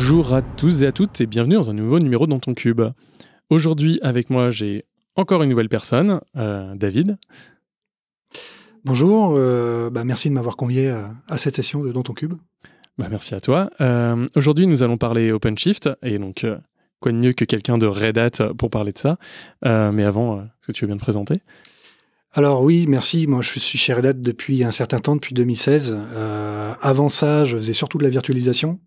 Bonjour à tous et à toutes et bienvenue dans un nouveau numéro dans ton cube. Aujourd'hui avec moi j'ai encore une nouvelle personne, euh, David. Bonjour, euh, bah, merci de m'avoir convié euh, à, cette session de Dans cube. Bah, merci à toi. Aujourd'hui nous allons parler OpenShift et donc quoi de mieux que quelqu'un de Red Hat pour parler de ça. mais avant, est-ce que tu veux bien te présenter alors oui, merci. Moi, je suis chez Red depuis un certain temps, depuis 2016. Euh, avant ça, je faisais surtout de la virtualisation,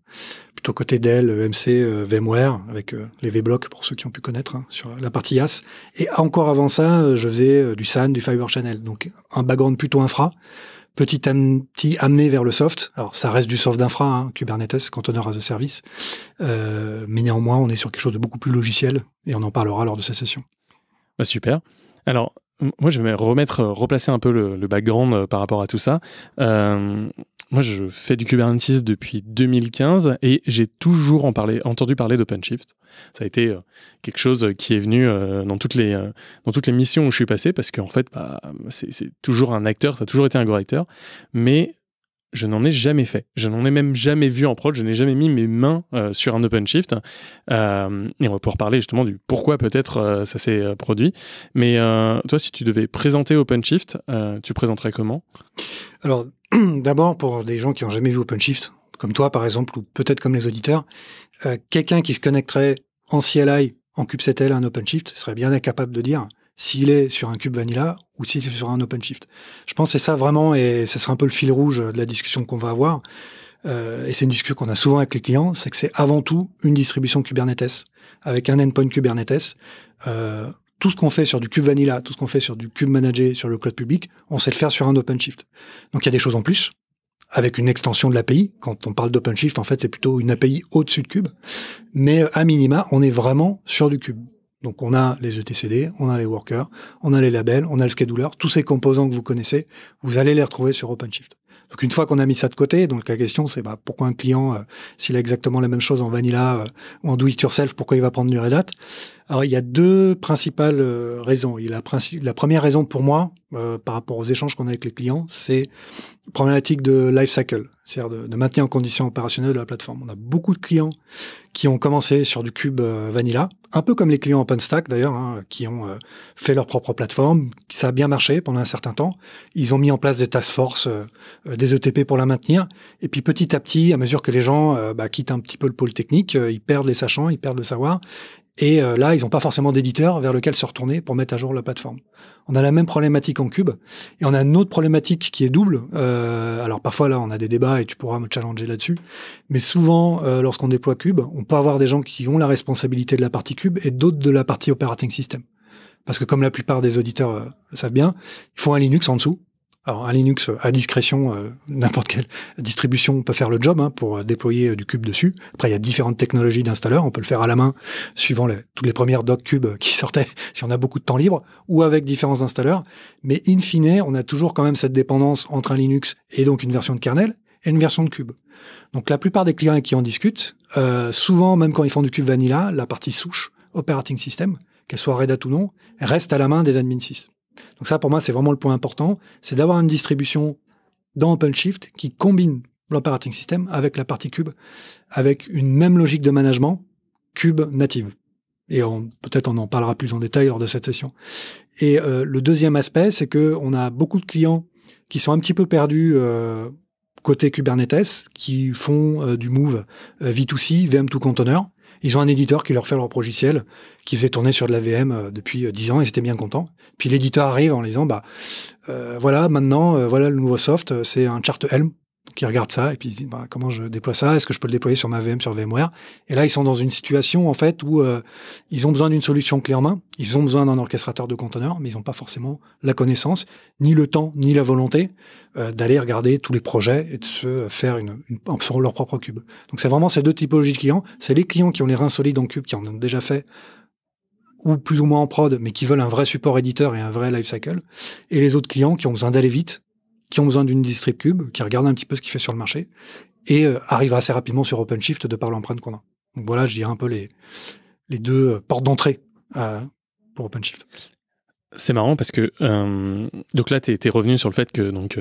plutôt côté Dell, EMC, euh, VMware, avec euh, les V-Blocks, pour ceux qui ont pu connaître hein, sur la partie AS. Et encore avant ça, je faisais du SAN, du Fiber Channel, donc un background plutôt infra, petit à petit amené vers le soft. Alors ça reste du soft d'infra, hein, Kubernetes, container as a service, mais néanmoins, on est sur quelque chose de beaucoup plus logiciel et on en parlera lors de cette session. Bah, super. Alors, moi, je vais remettre, euh, replacer un peu le, background euh, par rapport à tout ça. Euh, moi, je fais du Kubernetes depuis 2015 et j'ai toujours entendu parler d'OpenShift. Ça a été quelque chose qui est venu dans, toutes les, dans toutes les missions où je suis passé parce qu'en fait, bah, c'est toujours un acteur, ça a toujours été un gros acteur. Mais je n'en ai jamais fait. Je n'en ai même jamais vu en prod. Je n'ai jamais mis mes mains euh, sur un OpenShift. Euh, et on va pouvoir parler justement du pourquoi peut-être euh, ça s'est produit. Mais toi, si tu devais présenter OpenShift, tu présenterais comment Alors, d'abord, pour des gens qui n'ont jamais vu OpenShift, comme toi par exemple, ou peut-être comme les auditeurs, quelqu'un qui se connecterait en CLI, en CubeSatL, à un OpenShift serait bien incapable de dire s'il est sur un cube vanilla ou si c'est sur un OpenShift. Je pense que c'est ça vraiment, et ce sera un peu le fil rouge de la discussion qu'on va avoir, euh, et c'est une discussion qu'on a souvent avec les clients, c'est que c'est avant tout une distribution Kubernetes, avec un endpoint Kubernetes. Euh, tout ce qu'on fait sur du cube vanilla, tout ce qu'on fait sur du cube managé, sur le cloud public, on sait le faire sur un OpenShift. Donc il y a des choses en plus, avec une extension de l'API. Quand on parle d'OpenShift, en fait, c'est plutôt une API au-dessus de Cube. Mais euh, à minima, on est vraiment sur du Cube. Donc on a les ETCD, on a les workers, on a les labels, on a le scheduler, tous ces composants que vous connaissez, vous allez les retrouver sur OpenShift. Donc une fois qu'on a mis ça de côté, donc la question c'est bah, pourquoi un client, euh, s'il a exactement la même chose en vanilla euh, ou en do it yourself, pourquoi il va prendre du Red Alors il y a deux principales euh, raisons. la première raison pour moi, par rapport aux échanges qu'on a avec les clients, c'est problématique de cycle, c'est-à-dire de, maintenir en condition opérationnelle de la plateforme. On a beaucoup de clients qui ont commencé sur du cube vanilla, un peu comme les clients OpenStack d'ailleurs, hein, qui ont euh, fait leur propre plateforme. Ça a bien marché pendant un certain temps. Ils ont mis en place des task force, euh, euh, des ETP pour la maintenir. Et puis petit à petit, à mesure que les gens bah, quittent un petit peu le pôle technique, ils perdent les sachants, ils perdent le savoir. Et euh, là, ils n'ont pas forcément d'éditeur vers lequel se retourner pour mettre à jour la plateforme. On a la même problématique en cube, et on a une autre problématique qui est double. Euh, alors parfois là, on a des débats et tu pourras me challenger là-dessus, mais souvent, euh, lorsqu'on déploie cube, on peut avoir des gens qui ont la responsabilité de la partie cube et d'autres de la partie operating system. Parce que comme la plupart des auditeurs le savent bien, ils font un Linux en dessous, alors un Linux euh, à discrétion, euh, n'importe quelle distribution peut faire le job hein, pour euh, déployer du cube dessus. Après, il y a différentes technologies d'installeurs. On peut le faire à la main, suivant les, toutes les premières doc cubes qui sortaient, si on a beaucoup de temps libre, ou avec différents installeurs. Mais in fine, on a toujours quand même cette dépendance entre un Linux et donc une version de kernel et une version de cube. Donc la plupart des clients qui en discutent, souvent, même quand ils font du cube vanilla, la partie souche, operating system, qu'elle soit Red Hat ou non, reste à la main des admin 6. Donc ça, pour moi, c'est vraiment le point important, c'est d'avoir une distribution dans OpenShift qui combine l'operating system avec la partie cube, avec une même logique de management cube native. Et peut-être on en parlera plus en détail lors de cette session. Et euh, le deuxième aspect, c'est que on a beaucoup de clients qui sont un petit peu perdus euh, côté Kubernetes, qui font euh, du move V2C, VM2 Container, ils ont un éditeur qui leur fait leur logiciel, qui faisait tourner sur de la VM euh, depuis 10 euh, ans, et c'était bien content. Puis l'éditeur arrive en disant, bah, euh, voilà, maintenant, voilà le nouveau soft, c'est un chart Helm qui regardent ça et puis ils disent bah, comment je déploie ça Est-ce que je peux le déployer sur ma VM, sur VMware Et là, ils sont dans une situation en fait où euh, ils ont besoin d'une solution clé en main, ils ont besoin d'un orchestrateur de conteneurs, mais ils n'ont pas forcément la connaissance, ni le temps, ni la volonté euh, d'aller regarder tous les projets et de se faire une, sur leur propre cube. Donc c'est vraiment ces deux typologies de clients. C'est les clients qui ont les reins solides en cube, qui en ont déjà fait ou plus ou moins en prod, mais qui veulent un vrai support éditeur et un vrai lifecycle, et les autres clients qui ont besoin d'aller vite, qui ont besoin d'une distrib cube, qui regardent un petit peu ce qu'il fait sur le marché, et euh, arrivent assez rapidement sur OpenShift de par l'empreinte qu'on a. Donc voilà, je dirais un peu les, les deux euh, portes d'entrée euh, pour OpenShift. C'est marrant parce que donc là, tu es, revenu sur le fait que donc,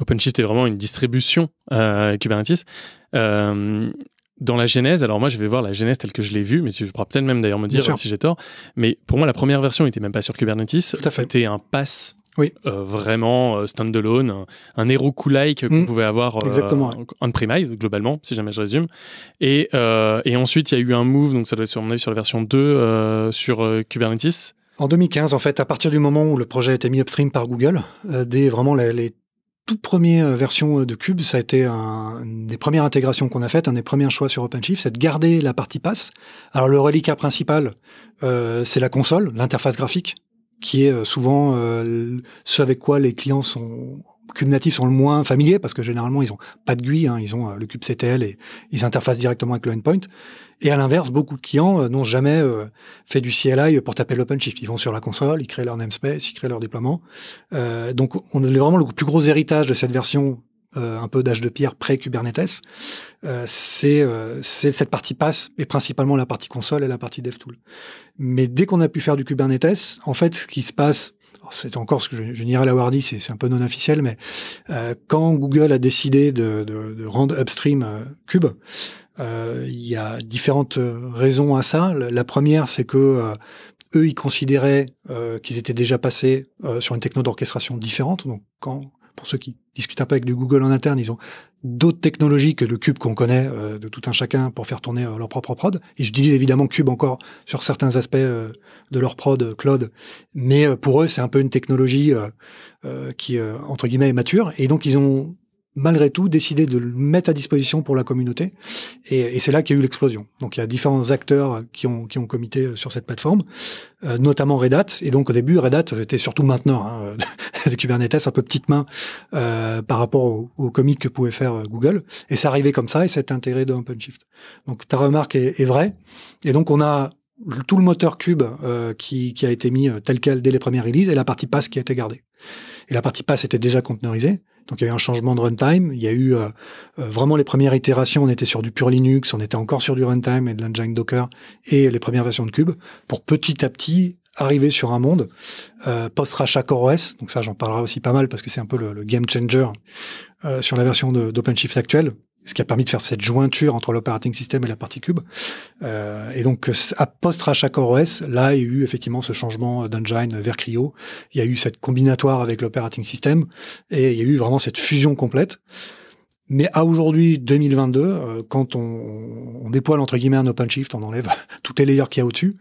OpenShift est vraiment une distribution Kubernetes dans la genèse, alors moi je vais voir la genèse telle que je l'ai vue, mais tu pourras peut-être même d'ailleurs me dire si j'ai tort. Mais pour moi, la première version n'était même pas sur Kubernetes. C'était un pass oui. Euh, vraiment euh, standalone, un héros cool-like qu'on mm. pouvait avoir euh, en on-premise, globalement, si jamais je résume. Et, ensuite, il y a eu un move, donc ça doit être sur, sur la version 2, sur Kubernetes. En 2015, en fait, à partir du moment où le projet a été mis upstream par Google, dès vraiment les, toutes premières versions de Cube, ça a été une des premières intégrations qu'on a faites, un des premiers choix sur OpenShift, c'est de garder la partie passe. Alors le reliquat principal, c'est la console, l'interface graphique qui est euh, souvent euh, ce avec quoi les clients sont cumulatifs sont le moins familiers parce que généralement ils ont pas de GUI, hein, ils ont euh, le le CTL et ils interfacent directement avec le endpoint. Et à l'inverse, beaucoup de clients n'ont jamais fait du CLI pour taper l'OpenShift. Ils vont sur la console, ils créent leur namespace, ils créent leur déploiement. donc on a vraiment le plus gros héritage de cette version euh, un peu d'âge de pierre pré-Kubernetes, euh, euh, c'est cette partie passe et principalement la partie console et la partie DevTool. Mais dès qu'on a pu faire du Kubernetes, en fait, ce qui se passe, c'est encore ce que je, je n'irai l'avoir dit, c'est un peu non officiel, mais quand Google a décidé de, de, rendre upstream Cube, il y a différentes raisons à ça. La, première, c'est que eux, ils considéraient qu'ils étaient déjà passés sur une techno d'orchestration différente. Donc, quand pour ceux qui discutent un peu avec du Google en interne, ils ont d'autres technologies que le cube qu'on connaît euh, de tout un chacun pour faire tourner euh, leur propre prod. Ils utilisent évidemment cube encore sur certains aspects euh, de leur prod cloud, mais pour eux c'est un peu une technologie qui entre guillemets est mature et donc ils ont malgré tout, décider de le mettre à disposition pour la communauté. Et, c'est là qu'il y a eu l'explosion. Donc il y a différents acteurs qui ont, qui ont comité euh, sur cette plateforme, euh, notamment Red Hat. Et donc au début, Red Hat était surtout maintenant hein, euh, de Kubernetes un peu petite main par rapport aux au, au que pouvait faire Google. Et ça arrivait comme ça et c'est intégré dans OpenShift. Donc ta remarque est, est vraie. Et donc on a tout le moteur cube euh, qui, a été mis euh, tel quel dès les premières releases et la partie pass qui a été gardée. Et la partie pass était déjà conteneurisée. Donc il y a eu un changement de runtime. Il y a eu euh, vraiment les premières itérations. On était sur du pur Linux, on était encore sur du runtime et de l'engine Docker et les premières versions de Cube pour petit à petit arriver sur un monde post-rachat CoreOS. Donc ça, j'en parlerai aussi pas mal parce que c'est un peu le, game changer sur la version d'OpenShift actuelle ce qui a permis de faire cette jointure entre l'operating system et la partie cube. Euh, et donc, à post chaque OS, là, il y a eu effectivement ce changement d'engine vers Cryo. Il y a eu cette combinatoire avec l'operating system et il y a eu vraiment cette fusion complète. Mais à aujourd'hui, 2022, euh, quand on, on, entre guillemets un OpenShift, on enlève tous les layers qu'il y a au-dessus.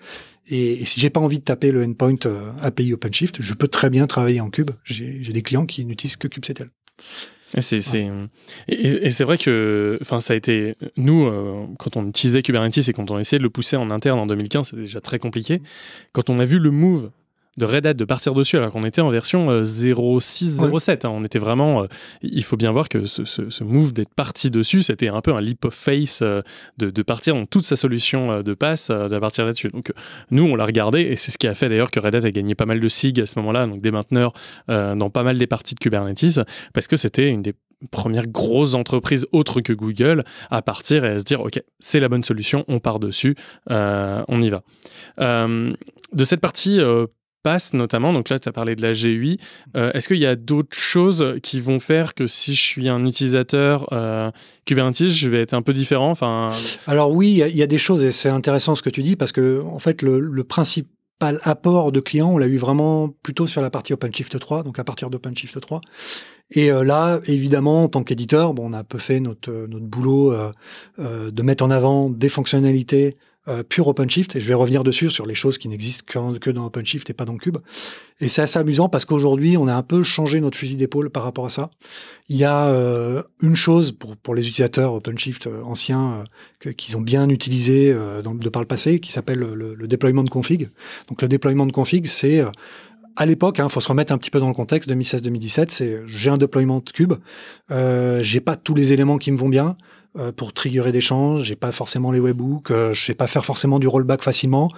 Et, si j'ai pas envie de taper le endpoint euh, API OpenShift, je peux très bien travailler en cube. J'ai des clients qui n'utilisent que CubeCTL. Et c'est et, vrai que enfin ça a été nous euh, quand on utilisait Kubernetes et quand on essayait de le pousser en interne en 2015, c'était déjà très compliqué. Quand on a vu le move de Red Hat de partir dessus alors qu'on était en version 0607. Euh, hein. On était vraiment. Euh, il faut bien voir que ce, ce, move d'être parti dessus, c'était un peu un leap of faith euh, de, partir dans toute sa solution de passe, de partir là-dessus. Donc nous, on l'a regardé et c'est ce qui a fait d'ailleurs que Red Hat a gagné pas mal de SIG à ce moment-là, donc des mainteneurs dans pas mal des parties de Kubernetes, parce que c'était une des premières grosses entreprises autres que Google à partir et à se dire ok c'est la bonne solution on part dessus on y va de cette partie passe notamment, donc là tu as parlé de la GUI, euh, est-ce qu'il y a d'autres choses qui vont faire que si je suis un utilisateur euh, Kubernetes, je vais être un peu différent enfin... Alors oui, il y, a des choses et c'est intéressant ce que tu dis parce que en fait le, principal apport de client on l'a eu vraiment plutôt sur la partie OpenShift 3, donc à partir d'OpenShift 3. Et euh, là, évidemment, en tant qu'éditeur, bon, on a un peu fait notre, boulot de mettre en avant des fonctionnalités euh, pure OpenShift, et je vais revenir dessus sur les choses qui n'existent que, dans OpenShift et pas dans Cube. Et c'est assez amusant parce qu'aujourd'hui, on a un peu changé notre fusil d'épaule par rapport à ça. Il y a euh, une chose pour, pour, les utilisateurs OpenShift euh, anciens qu'ils ont bien utilisé de par le passé, qui s'appelle le, déploiement de config. Donc le déploiement de config, c'est à l'époque, il hein, faut se remettre un petit peu dans le contexte 2016-2017. C'est j'ai un déploiement de cube, euh, j'ai pas tous les éléments qui me vont bien. Euh, pour triggerer des changes, j'ai pas forcément les webhooks, euh, je sais pas faire forcément du rollback facilement.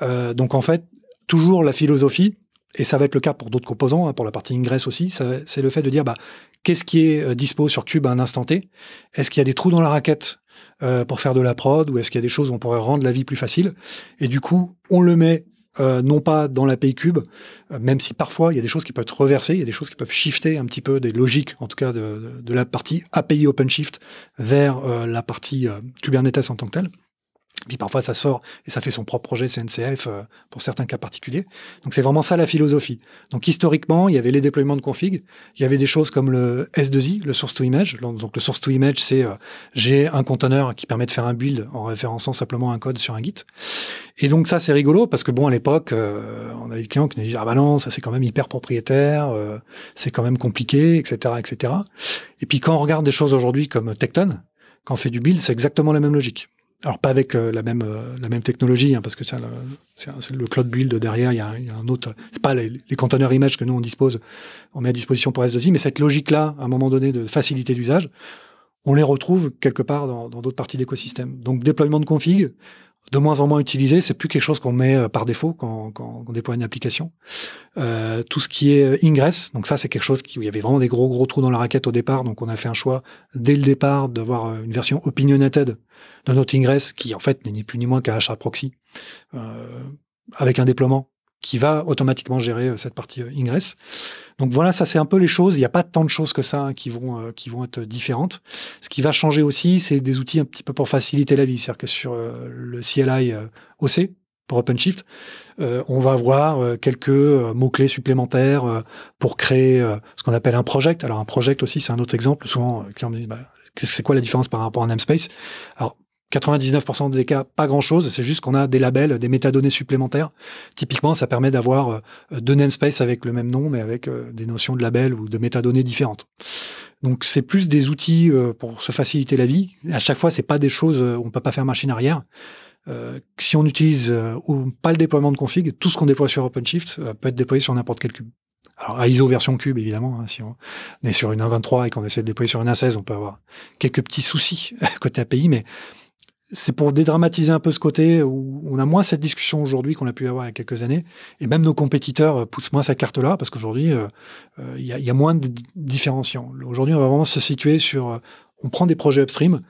Euh, donc en fait, toujours la philosophie, et ça va être le cas pour d'autres composants, hein, pour la partie ingress aussi, c'est le fait de dire bah, qu'est-ce qui est dispo sur Cube à un instant T Est-ce qu'il y a des trous dans la raquette pour faire de la prod ou est-ce qu'il y a des choses où on pourrait rendre la vie plus facile Et du coup, on le met euh, non pas dans l'API cube, euh, même si parfois il y a des choses qui peuvent être reversées, il y a des choses qui peuvent shifter un petit peu des logiques, en tout cas de, la partie API OpenShift vers euh, la partie Kubernetes en tant que telle. Puis parfois, ça sort et ça fait son propre projet CNCF euh, pour certains cas particuliers. Donc c'est vraiment ça la philosophie. Donc historiquement, il y avait les déploiements de config, il y avait des choses comme le S2I, le source to image. Donc le source to image, c'est euh, j'ai un conteneur qui permet de faire un build en référençant simplement un code sur un Git. Et donc ça, c'est rigolo parce que bon, à l'époque, euh, on avait des clients qui nous disaient ah bah non, ça c'est quand même hyper propriétaire, c'est quand même compliqué, etc., etc. Et puis quand on regarde des choses aujourd'hui comme Tecton, quand on fait du build, c'est exactement la même logique alors pas avec euh, la même euh, la même technologie, hein, parce que c'est le cloud build derrière, il y a, un autre. C'est pas les, conteneurs images que nous on dispose, on met à disposition pour S2I, mais cette logique-là, à un moment donné, de facilité d'usage, on les retrouve quelque part dans d'autres parties d'écosystème. Donc déploiement de config, de moins en moins utilisé. C'est plus quelque chose qu'on met euh, par défaut quand, on déploie une application. Euh, tout ce qui est euh, ingress, donc ça c'est quelque chose qui, où il y avait vraiment des gros gros trous dans la raquette au départ. Donc on a fait un choix dès le départ d'avoir une version opinionated de notre ingress qui en fait n'est ni plus ni moins qu'un HA proxy avec un déploiement qui va automatiquement gérer euh, cette partie euh, ingress. Donc voilà, ça c'est un peu les choses. Il n'y a pas tant de choses que ça hein, qui vont euh, qui vont être différentes. Ce qui va changer aussi, c'est des outils un petit peu pour faciliter la vie. C'est-à-dire que sur le CLI OC pour OpenShift, on va avoir quelques mots-clés supplémentaires pour créer ce qu'on appelle un project. Alors un project aussi, c'est un autre exemple. Souvent, les me disent bah, c'est quoi la différence par rapport à un namespace Alors 99% des cas, pas grand-chose. C'est juste qu'on a des labels, des métadonnées supplémentaires. Typiquement, ça permet d'avoir euh, deux namespaces avec le même nom, mais avec euh, des notions de labels ou de métadonnées différentes. Donc, c'est plus des outils euh, pour se faciliter la vie. À chaque fois, c'est pas des choses, on peut pas faire machine arrière. si on utilise pas le déploiement de config, tout ce qu'on déploie sur OpenShift peut être déployé sur n'importe quel cube. Alors à ISO version cube évidemment, hein, si on est sur une 1.23 et qu'on essaie de déployer sur une 1.16, on peut avoir quelques petits soucis côté API, mais c'est pour dédramatiser un peu ce côté où on a moins cette discussion aujourd'hui qu'on a pu avoir il y a quelques années. Et même nos compétiteurs euh, poussent moins cette carte-là parce qu'aujourd'hui, euh, euh, il y, a moins de différenciants. Aujourd'hui, on va vraiment se situer sur, on prend des projets upstream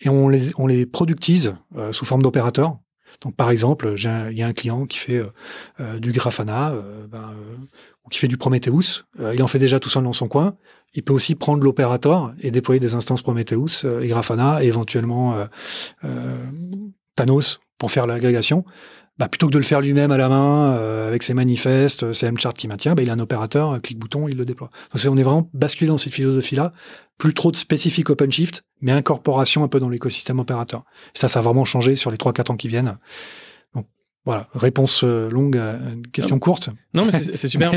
et on les, on les productise sous forme d'opérateurs. Donc, par exemple, il y a un client qui fait du Grafana. Ben, qui fait du Prometheus, euh, il en fait déjà tout seul dans son coin. Il peut aussi prendre l'opérateur et déployer des instances Prometheus euh, et Grafana et éventuellement euh, Thanos pour faire l'agrégation. Bah, plutôt que de le faire lui-même à la main avec ses manifestes, ses Charts qui maintient, bah, il a un opérateur, clic bouton, il le déploie. Donc on est vraiment basculé dans cette philosophie-là, plus trop de spécifique OpenShift, mais incorporation un peu dans l'écosystème opérateur. ça, ça a vraiment changé sur les 3-4 ans qui viennent. Voilà, réponse euh, longue à euh, une question ah. courte. Non, mais c'est super.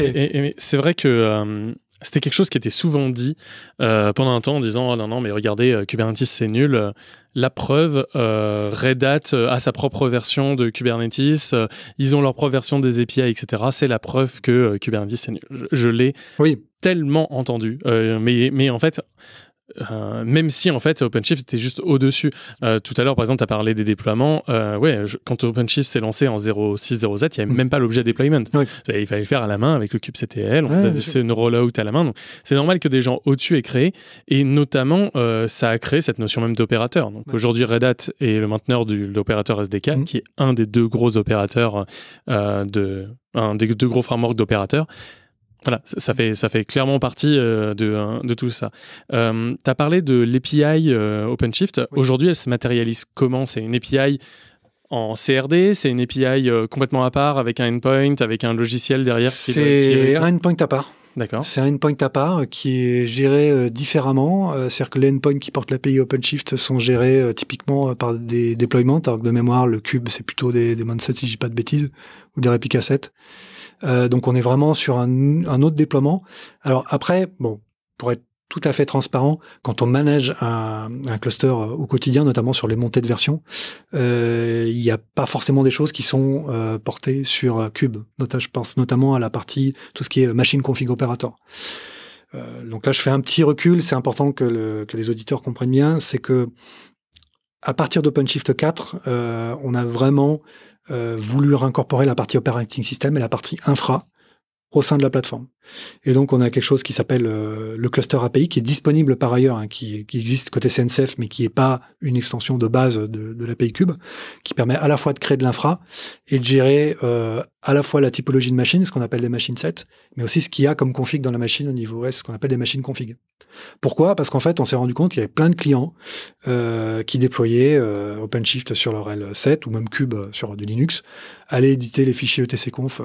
c'est vrai que euh, c'était quelque chose qui était souvent dit pendant un temps en disant oh non, non, mais regardez, Kubernetes, c'est nul. La preuve, Red Hat a sa propre version de Kubernetes. ils ont leur propre version des API, etc. C'est la preuve que Kubernetes, c'est nul. Je, l'ai tellement entendu. mais, mais en fait, euh, même si en fait OpenShift était juste au-dessus. Euh, tout à l'heure, par exemple, tu as parlé des déploiements. Euh, ouais, quand OpenShift s'est lancé en 06 il n'y avait mm. même pas l'objet deployment. Il fallait le faire à la main avec le kubectl. ctl c'est une rollout à la main. Donc c'est normal que des gens au-dessus aient créé. Et notamment, euh, ça a créé cette notion même d'opérateur. Donc aujourd'hui, Red Hat est le mainteneur de l'opérateur SDK, mm. qui est un des deux gros opérateurs de un des deux gros frameworks d'opérateurs. Voilà, ça, fait, ça fait clairement partie euh, de, hein, de tout ça. Euh, tu as parlé de l'API euh, OpenShift. Aujourd'hui, elle se matérialise comment C'est une API en CRD C'est une API complètement à part avec un endpoint, avec un logiciel derrière C'est un endpoint à part. D'accord. C'est un endpoint à part qui est géré différemment. C'est-à-dire que les endpoints qui portent l'API OpenShift sont gérés typiquement par des déploiements. Alors que de mémoire, le cube, c'est plutôt des, des si je dis pas de bêtises, ou des réplicasets. Euh, donc on est vraiment sur un, autre déploiement. Alors après, bon, pour être tout à fait transparent, quand on manage un, cluster euh, au quotidien, notamment sur les montées de version, euh, il n'y a pas forcément des choses qui sont portées sur Cube. je pense notamment à la partie, tout ce qui est machine config operator donc là, je fais un petit recul. C'est important que, les auditeurs comprennent bien. C'est que à partir d'OpenShift 4, on a vraiment euh, voulu incorporer la partie operating system et la partie infra au sein de la plateforme. Et donc, on a quelque chose qui s'appelle euh, le cluster API, qui est disponible par ailleurs, hein, qui, existe côté CNCF, mais qui n'est pas une extension de base de, l'API Cube, qui permet à la fois de créer de l'infra et de gérer euh, à la fois la typologie de machine, ce qu'on appelle des machines sets, mais aussi ce qu'il y a comme config dans la machine au niveau S, ce qu'on appelle des machines config. Pourquoi Parce qu'en fait, on s'est rendu compte qu'il y avait plein de clients euh, qui déployaient OpenShift sur leur L7 ou même Cube sur du Linux, aller éditer les fichiers ETC conf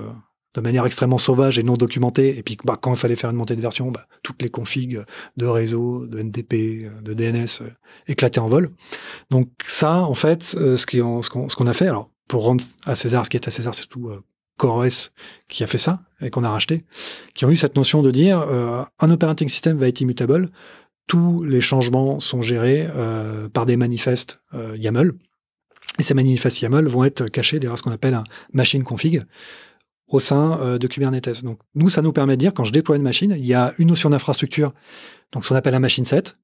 de manière extrêmement sauvage et non documentée. Et puis bah, quand il fallait faire une montée de version, bah, toutes les configs de réseau, de NDP, euh, de DNS euh, éclataient en vol. Donc ça, en fait, euh, ce qu'on a fait, alors pour rendre à César ce qui est à César, c'est tout CoreOS qui a fait ça et qu'on a racheté, qui ont eu cette notion de dire un operating system va être immutable, tous les changements sont gérés par des manifestes YAML. Et ces manifestes YAML vont être cachés derrière ce qu'on appelle un machine config au sein euh, de Kubernetes. Donc, nous, ça nous permet de dire, quand je déploie une machine, il y a une notion d'infrastructure, donc ce qu'on appelle un machine set.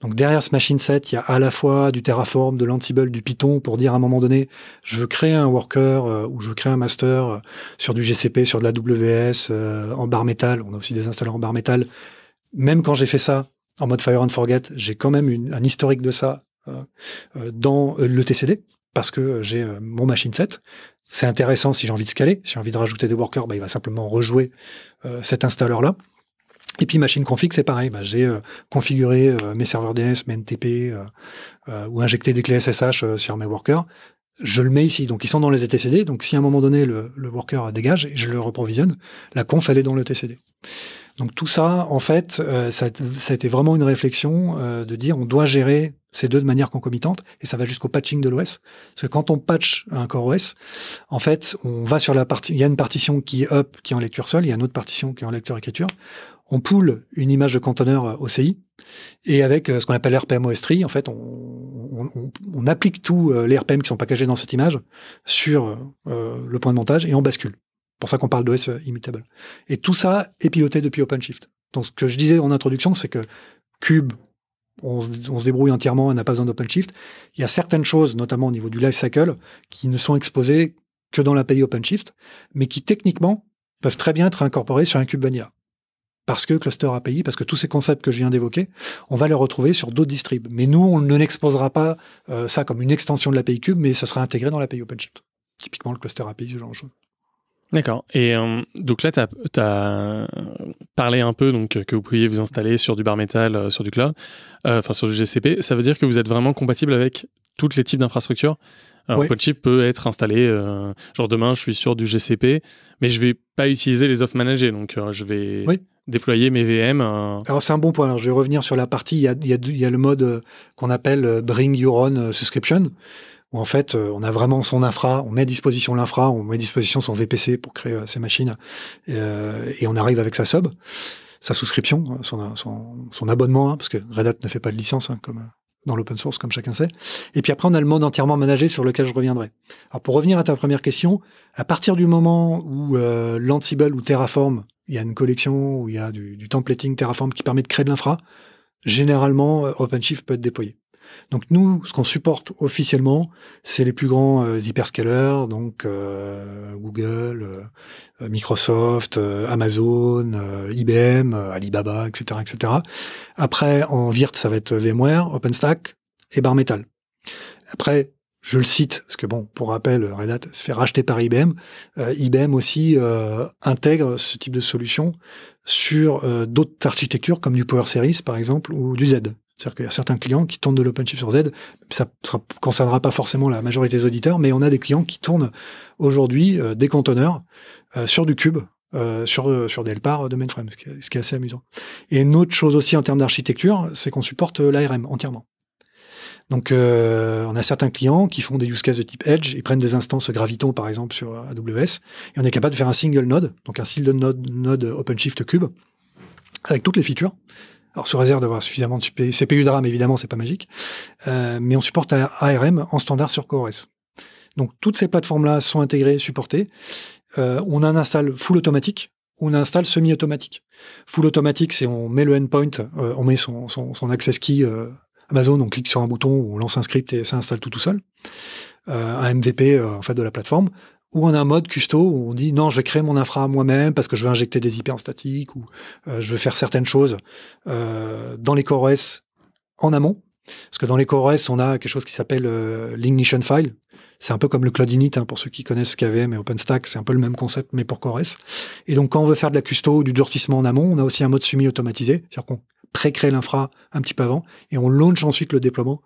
Donc, derrière ce machine set, il y a à la fois du Terraform, de l'Ansible, du Python, pour dire à un moment donné, je veux créer un worker euh, ou je veux créer un master euh, sur du GCP, sur de la WS, en bar métal. On a aussi des installeurs en bar métal. Même quand j'ai fait ça en mode Fire and Forget, j'ai quand même un historique de ça dans le TCD, parce que j'ai euh, mon machine set. C'est intéressant si j'ai envie de scaler, si j'ai envie de rajouter des workers, bah, il va simplement rejouer euh, cet installeur-là. Et puis machine config, c'est pareil. Bah, j'ai euh, configuré mes serveurs DNS, mes NTP ou injecté des clés SSH sur mes workers. Je le mets ici, donc ils sont dans les etcd. Donc si à un moment donné le, worker dégage et je le reprovisionne, la conf elle est dans le TCD. Donc tout ça, en fait, ça, ça, a été vraiment une réflexion de dire on doit gérer c'est deux de manière concomitante, et ça va jusqu'au patching de l'OS. Parce que quand on patch un core OS, en fait, on va sur la partie, il y a une partition qui est up, qui est en lecture seule, il y a une autre partition qui est en lecture écriture. On poule une image de conteneur euh, OCI, et avec euh, ce qu'on appelle RPM os en fait, on, applique tous euh, les RPM qui sont packagés dans cette image sur le point de montage, et on bascule. C'est pour ça qu'on parle d'OS immutable. Et tout ça est piloté depuis OpenShift. Donc ce que je disais en introduction, c'est que Cube, on se, débrouille entièrement, on n'a pas besoin d'OpenShift. Il y a certaines choses, notamment au niveau du lifecycle, qui ne sont exposées que dans l'API OpenShift, mais qui techniquement peuvent très bien être incorporées sur un cube Parce que Cluster API, parce que tous ces concepts que je viens d'évoquer, on va les retrouver sur d'autres distribs. Mais nous, on ne l'exposera pas euh, ça comme une extension de l'API Cube, mais ce sera intégré dans l'API OpenShift. Typiquement le Cluster API, ce genre de choses. D'accord. Et euh, donc là, tu as, parlé un peu donc, que vous pouviez vous installer sur du bar metal, euh, sur du cloud, euh, enfin sur du GCP. Ça veut dire que vous êtes vraiment compatible avec tous les types d'infrastructures Un chip peut être installé, genre demain, je suis sur du GCP, mais je vais pas utiliser les off managés, donc je vais déployer mes VM. Alors, c'est un bon point. Alors, je vais revenir sur la partie, il y a, il y a le mode qu'on appelle Bring Your Own Subscription où en fait, euh, on a vraiment son infra, on met à disposition l'infra, on met à disposition son VPC pour créer ses euh, machines, euh, et, on arrive avec sa sub, sa souscription, son, abonnement, hein, parce que Red Hat ne fait pas de licence, hein, comme dans l'open source, comme chacun sait. Et puis après, on a le monde entièrement managé sur lequel je reviendrai. Alors pour revenir à ta première question, à partir du moment où euh, ou Terraform, il y a une collection où il y a du, du templating Terraform qui permet de créer de l'infra, généralement OpenShift peut être déployé. Donc nous, ce qu'on supporte officiellement, c'est les plus grands euh, hyperscalers, donc euh, Google, euh, Microsoft, Amazon, IBM, Alibaba, etc., etc. Après, en Virt, ça va être VMware, OpenStack et BarMetal. Après, je le cite, parce que bon, pour rappel, Red Hat se fait racheter par IBM. IBM aussi intègre ce type de solution sur d'autres architectures comme du Power Series, par exemple, ou du Z. C'est-à-dire qu'il y a certains clients qui tournent de l'OpenShift sur Z. Ça ne concernera pas forcément la majorité des auditeurs, mais on a des clients qui tournent aujourd'hui euh, des conteneurs euh, sur du cube, euh, sur, sur des LPAR de mainframe, ce qui, est, assez amusant. Et une autre chose aussi en termes d'architecture, c'est qu'on supporte l'ARM entièrement. Donc, on a certains clients qui font des use cases de type Edge, ils prennent des instances Graviton, par exemple, sur AWS, et on est capable de faire un single node, donc un single node, node OpenShift cube, avec toutes les features, alors, sous réserve d'avoir suffisamment de CPU, de RAM, évidemment, c'est pas magique. Euh, mais on supporte ARM en standard sur CoreOS. Donc, toutes ces plateformes-là sont intégrées, supportées. Euh, on a un full automatique, on installe semi-automatique. Full automatique, c'est on met le endpoint, euh, on met son, access key Amazon, on clique sur un bouton, on lance un script et ça installe tout tout seul. un MVP en fait de la plateforme ou on a un mode custo où on dit non, je vais créer mon infra moi-même parce que je veux injecter des IP en statique ou euh, je veux faire certaines choses euh, dans les CoreOS en amont. Parce que dans les CoreOS, on a quelque chose qui s'appelle euh, l'Ignition File. C'est un peu comme le Cloud Init, hein, pour ceux qui connaissent KVM et OpenStack, c'est un peu le même concept, mais pour CoreOS. Et donc, quand on veut faire de la custo ou du durcissement en amont, on a aussi un mode semi automatisé, c'est-à-dire qu'on pré-crée l'infra un petit peu avant et on launch ensuite le déploiement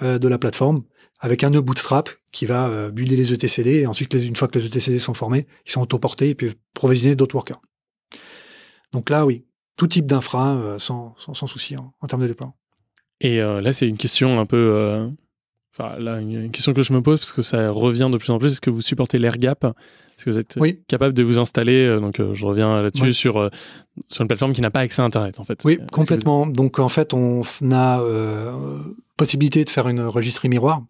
de la plateforme avec un nœud bootstrap qui va euh, builder les ETCD et ensuite, une fois que les ETCD sont formés, ils sont autoportés et puis provisionner d'autres workers. Donc là, oui, tout type d'infra euh, sans, souci en, termes de déploiement. Et euh, là, c'est une question un peu. enfin, là, une, question que je me pose parce que ça revient de plus en plus. Est-ce que vous supportez l'air gap Est-ce que vous êtes capable de vous installer Donc, je reviens là-dessus sur, sur une plateforme qui n'a pas accès à Internet, en fait. Oui, complètement. Donc, en fait, on a possibilité de faire une registrie miroir.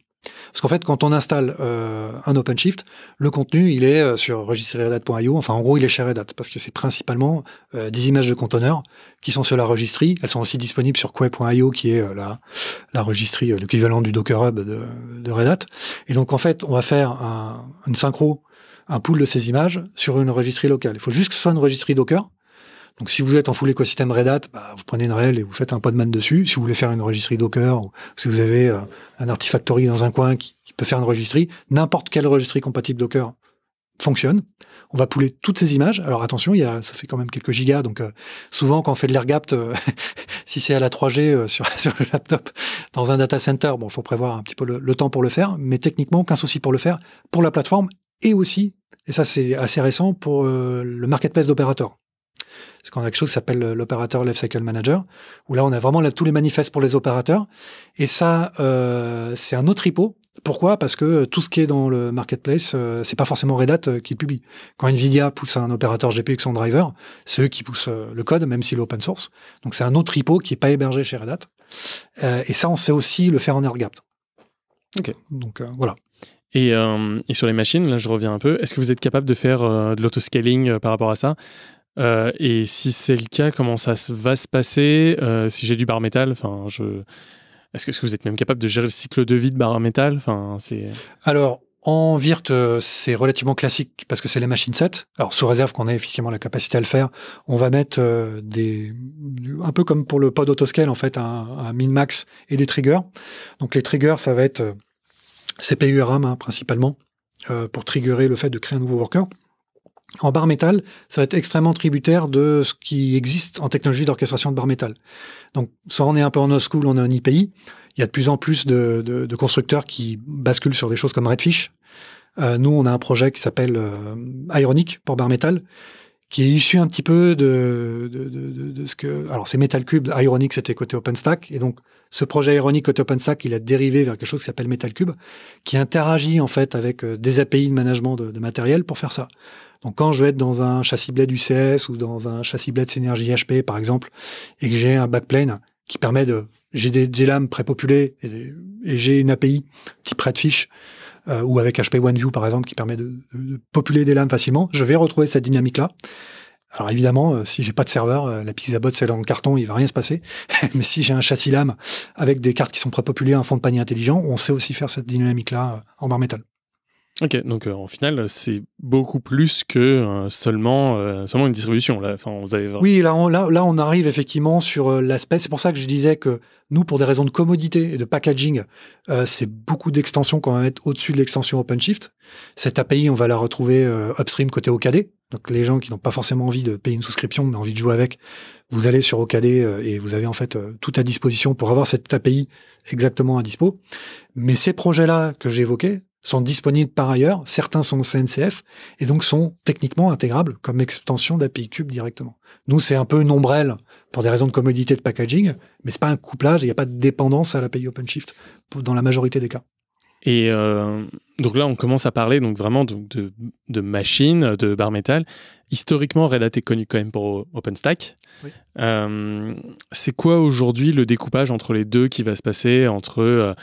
Parce qu'en fait, quand on installe euh, un OpenShift, le contenu, il est euh, sur registry.redhat.io. Enfin, en gros, il est chez Red Hat parce que c'est principalement euh, des images de conteneurs qui sont sur la registrie. Elles sont aussi disponibles sur quay.io, qui est la, la registrie, l'équivalent du Docker Hub de, Red Hat. Et donc, en fait, on va faire un, une synchro, un pool de ces images sur une registrie locale. Il faut juste que ce soit une registrie Docker donc si vous êtes en full écosystème Red Hat, bah, vous prenez une réelle et vous faites un podman dessus. Si vous voulez faire une registrie Docker, ou si vous avez euh, un Artifactory dans un coin qui, peut faire une registrie, n'importe quelle registrie compatible Docker fonctionne. On va pouler toutes ces images. Alors attention, il y ça fait quand même quelques gigas, donc euh, souvent quand on fait de l'airgapt, euh, si c'est à la 3G sur, le laptop, dans un data center, bon, il faut prévoir un petit peu le, le, temps pour le faire, mais techniquement, aucun souci pour le faire, pour la plateforme et aussi, et ça c'est assez récent, pour le marketplace d'opérateurs. Parce qu'on a quelque chose qui s'appelle l'opérateur Lifecycle Manager, où là, on a vraiment tous les manifestes pour les opérateurs. Et ça, euh, c'est un autre repo. Pourquoi Parce que euh, tout ce qui est dans le marketplace, euh, c'est pas forcément Red Hat qui le publie. Quand Nvidia pousse un opérateur GPX son driver, c'est eux qui poussent le code, même s'il est open source. Donc c'est un autre repo qui n'est pas hébergé chez Red Hat. et ça, on sait aussi le faire en AirGap. Ok. Donc voilà. Et, sur les machines, là je reviens un peu, est-ce que vous êtes capable de faire de l'autoscaling par rapport à ça euh, et si c'est le cas, comment ça va se passer euh, Si j'ai du bar métal, enfin, je... est-ce que, vous êtes même capable de gérer le cycle de vie de bar métal enfin, Alors, en Virt, euh, c'est relativement classique parce que c'est les machines 7. Alors, sous réserve qu'on ait effectivement la capacité à le faire, on va mettre des, un peu comme pour le pod autoscale, en fait, un, min-max et des triggers. Donc, les triggers, ça va être CPU et RAM, principalement, pour triggerer le fait de créer un nouveau worker. En bar métal, ça va être extrêmement tributaire de ce qui existe en technologie d'orchestration de bar métal. Donc, soit on est un peu en old school, on a un IPI. Il y a de plus en plus de, constructeurs qui basculent sur des choses comme Redfish. Euh, nous, on a un projet qui s'appelle euh, Ironic pour bar métal, qui est issu un petit peu de, de, ce que... Alors, c'est Metal Cube, c'était côté OpenStack. Et donc, ce projet Ironic côté OpenStack, il a dérivé vers quelque chose qui s'appelle Metal Cube, qui interagit en fait avec euh, des API de management de, matériel pour faire ça. Donc, quand je vais être dans un châssis blade UCS ou dans un châssis blade Synergy HP, par exemple, et que j'ai un backplane qui permet de... J'ai des lames pré populés et j'ai une API type Redfish euh, ou avec HP OneView par exemple qui permet de, populer des lames facilement, je vais retrouver cette dynamique-là. Alors évidemment, euh, si j'ai pas de serveur, euh, la pizza bot c'est dans le carton, il va rien se passer. Mais si j'ai un châssis lame avec des cartes qui sont pré-populées, un fond de panier intelligent, on sait aussi faire cette dynamique-là en bar métal. Ok, donc euh, en final, c'est beaucoup plus que euh, seulement, euh, seulement une distribution. Enfin, vous avez... Oui, là on, là, là, on arrive effectivement sur l'aspect. C'est pour ça que je disais que nous, pour des raisons de commodité et de packaging, c'est beaucoup d'extensions qu'on va mettre au-dessus de l'extension OpenShift. Cette API, on va la retrouver upstream côté OKD. Donc les gens qui n'ont pas forcément envie de payer une souscription, mais envie de jouer avec, vous allez sur OKD et vous avez en fait tout à disposition pour avoir cette API exactement à dispo. Mais ces projets-là que j'évoquais, sont disponibles par ailleurs, certains sont CNCF, et donc sont techniquement intégrables comme extension d'API Cube directement. Nous, c'est un peu une ombrelle pour des raisons de commodité de packaging, mais c'est pas un couplage, il n'y a pas de dépendance à l'API OpenShift dans la majorité des cas. Et euh, donc là, on commence à parler donc vraiment de, machines, de bar métal. Historiquement, Red Hat est connu quand même pour OpenStack. Euh, c'est quoi aujourd'hui le découpage entre les deux qui va se passer entre... Euh,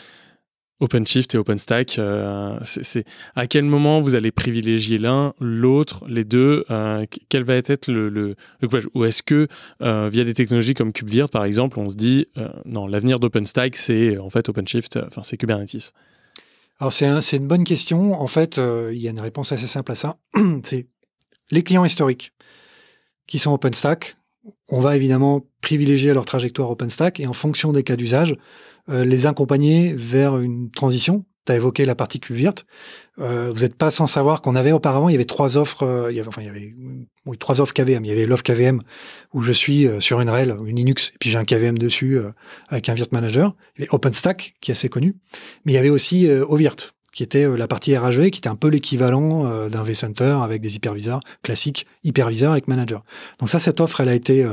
OpenShift et OpenStack, euh, c'est à quel moment vous allez privilégier l'un, l'autre, les deux euh, Quel va être le, le, Ou est-ce que euh, via des technologies comme KubeVirt par exemple, on se dit non, l'avenir d'OpenStack, c'est en fait OpenShift, enfin c'est Kubernetes Alors c'est une bonne question. En fait, il y a une réponse assez simple à ça. C'est les clients historiques qui sont OpenStack on va évidemment privilégier leur trajectoire OpenStack et en fonction des cas d'usage, euh, les accompagner vers une transition. Tu as évoqué la partie VIRT. Euh, vous n'êtes pas sans savoir qu'on avait auparavant, il y avait trois offres, euh, enfin, il y avait trois offres KVM. Il y avait l'offre KVM où je suis sur une RHEL, une Linux, et puis j'ai un KVM dessus avec un Virt Manager. Il y avait OpenStack qui est assez connu. Mais il y avait aussi Ovirt qui était euh, la partie RHV, e, qui était un peu l'équivalent euh, d'un vCenter avec des hyperviseurs classiques, hyperviseurs avec manager. Donc ça, cette offre, elle a été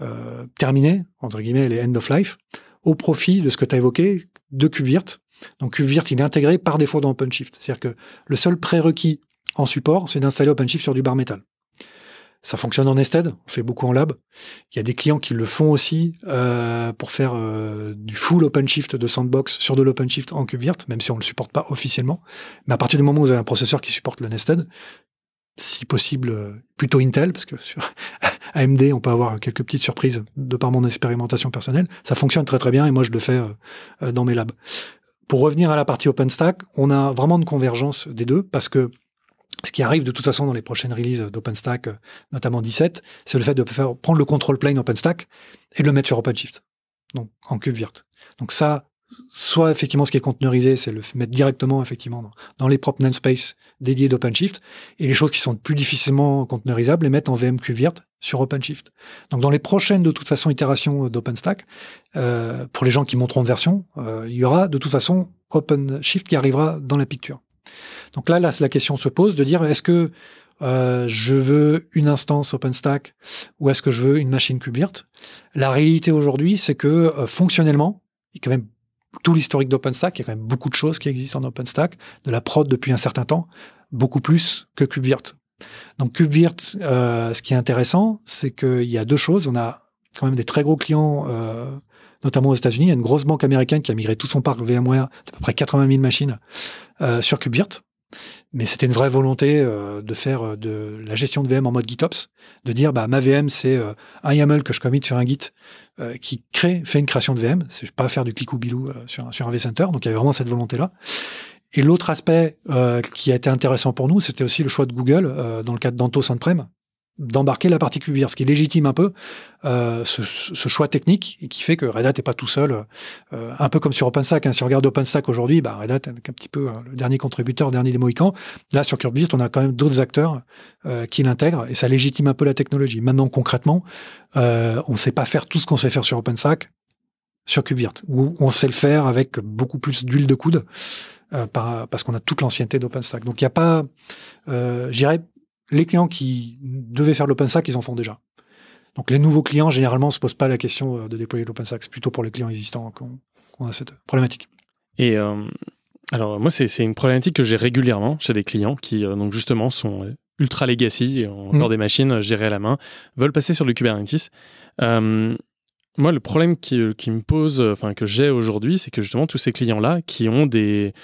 euh, terminée, entre guillemets, elle est end of life, au profit de ce que tu as évoqué, de Kubevirt. Donc Kubevirt, il est intégré par défaut dans OpenShift. C'est-à-dire que le seul prérequis en support, c'est d'installer OpenShift sur du bar metal. Ça fonctionne en nested, on fait beaucoup en lab. Il y a des clients qui le font aussi euh, pour faire euh, du full OpenShift de sandbox sur de l'OpenShift en CubeVirt, même si on ne le supporte pas officiellement. Mais à partir du moment où vous avez un processeur qui supporte le nested, si possible euh, plutôt Intel, parce que sur AMD, on peut avoir quelques petites surprises de par mon expérimentation personnelle. Ça fonctionne très très bien et moi je le fais dans mes labs. Pour revenir à la partie OpenStack, on a vraiment une convergence des deux parce que ce qui arrive de toute façon dans les prochaines releases d'OpenStack, euh, notamment 17, c'est le fait de prendre le control plane OpenStack et de le mettre sur OpenShift, donc en kubevirt. Donc ça, soit effectivement ce qui est conteneurisé, c'est le mettre directement effectivement dans, les propres namespaces dédiés d'OpenShift, et les choses qui sont plus difficilement conteneurisables, les mettre en VM kubevirt sur OpenShift. Donc dans les prochaines de toute façon itérations euh, d'OpenStack, euh, pour les gens qui monteront de version, il y aura de toute façon OpenShift qui arrivera dans la picture. Donc là, là, la question se pose de dire est-ce que euh, je veux une instance OpenStack ou est-ce que je veux une machine kubevirt La réalité aujourd'hui, c'est que euh, fonctionnellement, il y a quand même tout l'historique d'OpenStack, il y a quand même beaucoup de choses qui existent en OpenStack, de la prod depuis un certain temps, beaucoup plus que kubevirt. Donc kubevirt, euh, ce qui est intéressant, c'est qu'il y a deux choses. On a quand même des très gros clients, euh, notamment aux États-Unis. Il y a une grosse banque américaine qui a migré tout son parc VMware, à peu près 80 000 machines, euh, sur Kubevirt. Mais c'était une vraie volonté euh, de faire euh, de la gestion de VM en mode GitOps, de dire bah, ma VM, c'est euh, un YAML que je commit sur un Git qui crée, fait une création de VM. C'est pas faire du clic ou bilou sur, sur un vCenter. Donc il y avait vraiment cette volonté-là. Et l'autre aspect qui a été intéressant pour nous, c'était aussi le choix de Google dans le cadre d'Anto on d'embarquer la partie virt, ce qui légitime un peu euh, ce, choix technique et qui fait que Red Hat n'est pas tout seul, euh, un peu comme sur OpenStack. Hein. Si on regarde OpenStack aujourd'hui, bah, Red Hat est un petit peu hein, le dernier contributeur, dernier des Mohicans. Là, sur CubeVirt, on a quand même d'autres acteurs euh, qui l'intègrent et ça légitime un peu la technologie. Maintenant, concrètement, on ne sait pas faire tout ce qu'on sait faire sur OpenStack sur CubeVirt, où on sait le faire avec beaucoup plus d'huile de coude. parce qu'on a toute l'ancienneté d'OpenStack. Donc il n'y a pas, euh, dirais, les clients qui devaient faire l'OpenStack, ils en font déjà. Donc les nouveaux clients, généralement, ne se posent pas la question euh, de déployer l'OpenStack. C'est plutôt pour les clients existants qu'on a cette problématique. Et euh, alors, moi, c'est une problématique que j'ai régulièrement chez des clients qui, euh, donc justement, sont ultra legacy, ont encore mm. des machines gérées à la main, veulent passer sur le Kubernetes. moi, le problème qui, me pose, enfin, que j'ai aujourd'hui, c'est que justement, tous ces clients-là qui ont des,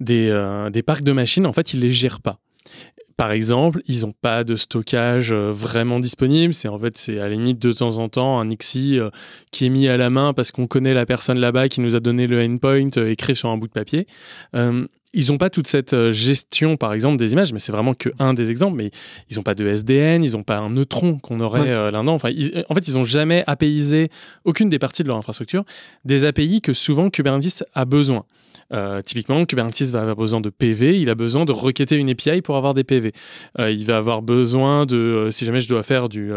des, des parcs de machines, en fait, ils ne les gèrent pas par exemple, ils n'ont pas de stockage euh, vraiment disponible. C'est en fait, c'est à la limite de temps en temps un XI euh, qui est mis à la main parce qu'on connaît la personne là-bas qui nous a donné le endpoint euh, écrit sur un bout de papier ils n'ont pas toute cette euh, gestion, par exemple, des images, mais c'est vraiment qu'un des exemples. Mais ils n'ont pas de SDN, ils n'ont pas un neutron qu'on aurait euh, l'un Enfin, euh, en fait, ils n'ont jamais apaisé aucune des parties de leur infrastructure, des API que souvent Kubernetes a besoin. typiquement, Kubernetes va avoir besoin de PV, il a besoin de requêter une API pour avoir des PV. il va avoir besoin de, si jamais je dois faire du,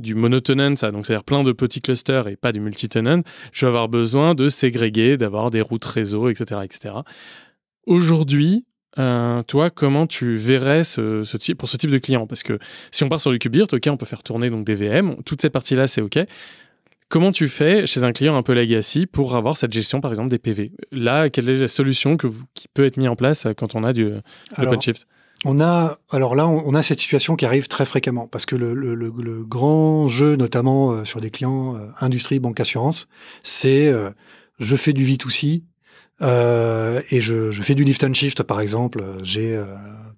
du monotenant, ça, donc c'est-à-dire plein de petits clusters et pas du multitenant, je vais avoir besoin de ségréguer, d'avoir des routes réseau, etc. etc. Aujourd'hui, euh, toi, comment tu verrais ce, type, pour ce type de client Parce que si on part sur du kubeert, ok, on peut faire tourner donc des VM, toutes ces parties-là, c'est ok. Comment tu fais chez un client un peu legacy pour avoir cette gestion, par exemple, des PV Là, quelle est la solution que qui peut être mise en place euh, quand on a du OpenShift on a, alors là, on, a cette situation qui arrive très fréquemment parce que le, grand jeu, notamment euh, sur des clients industrie, banque, assurance, c'est je fais du V2C, euh, et je, je, fais du lift and shift, par exemple. J'ai euh,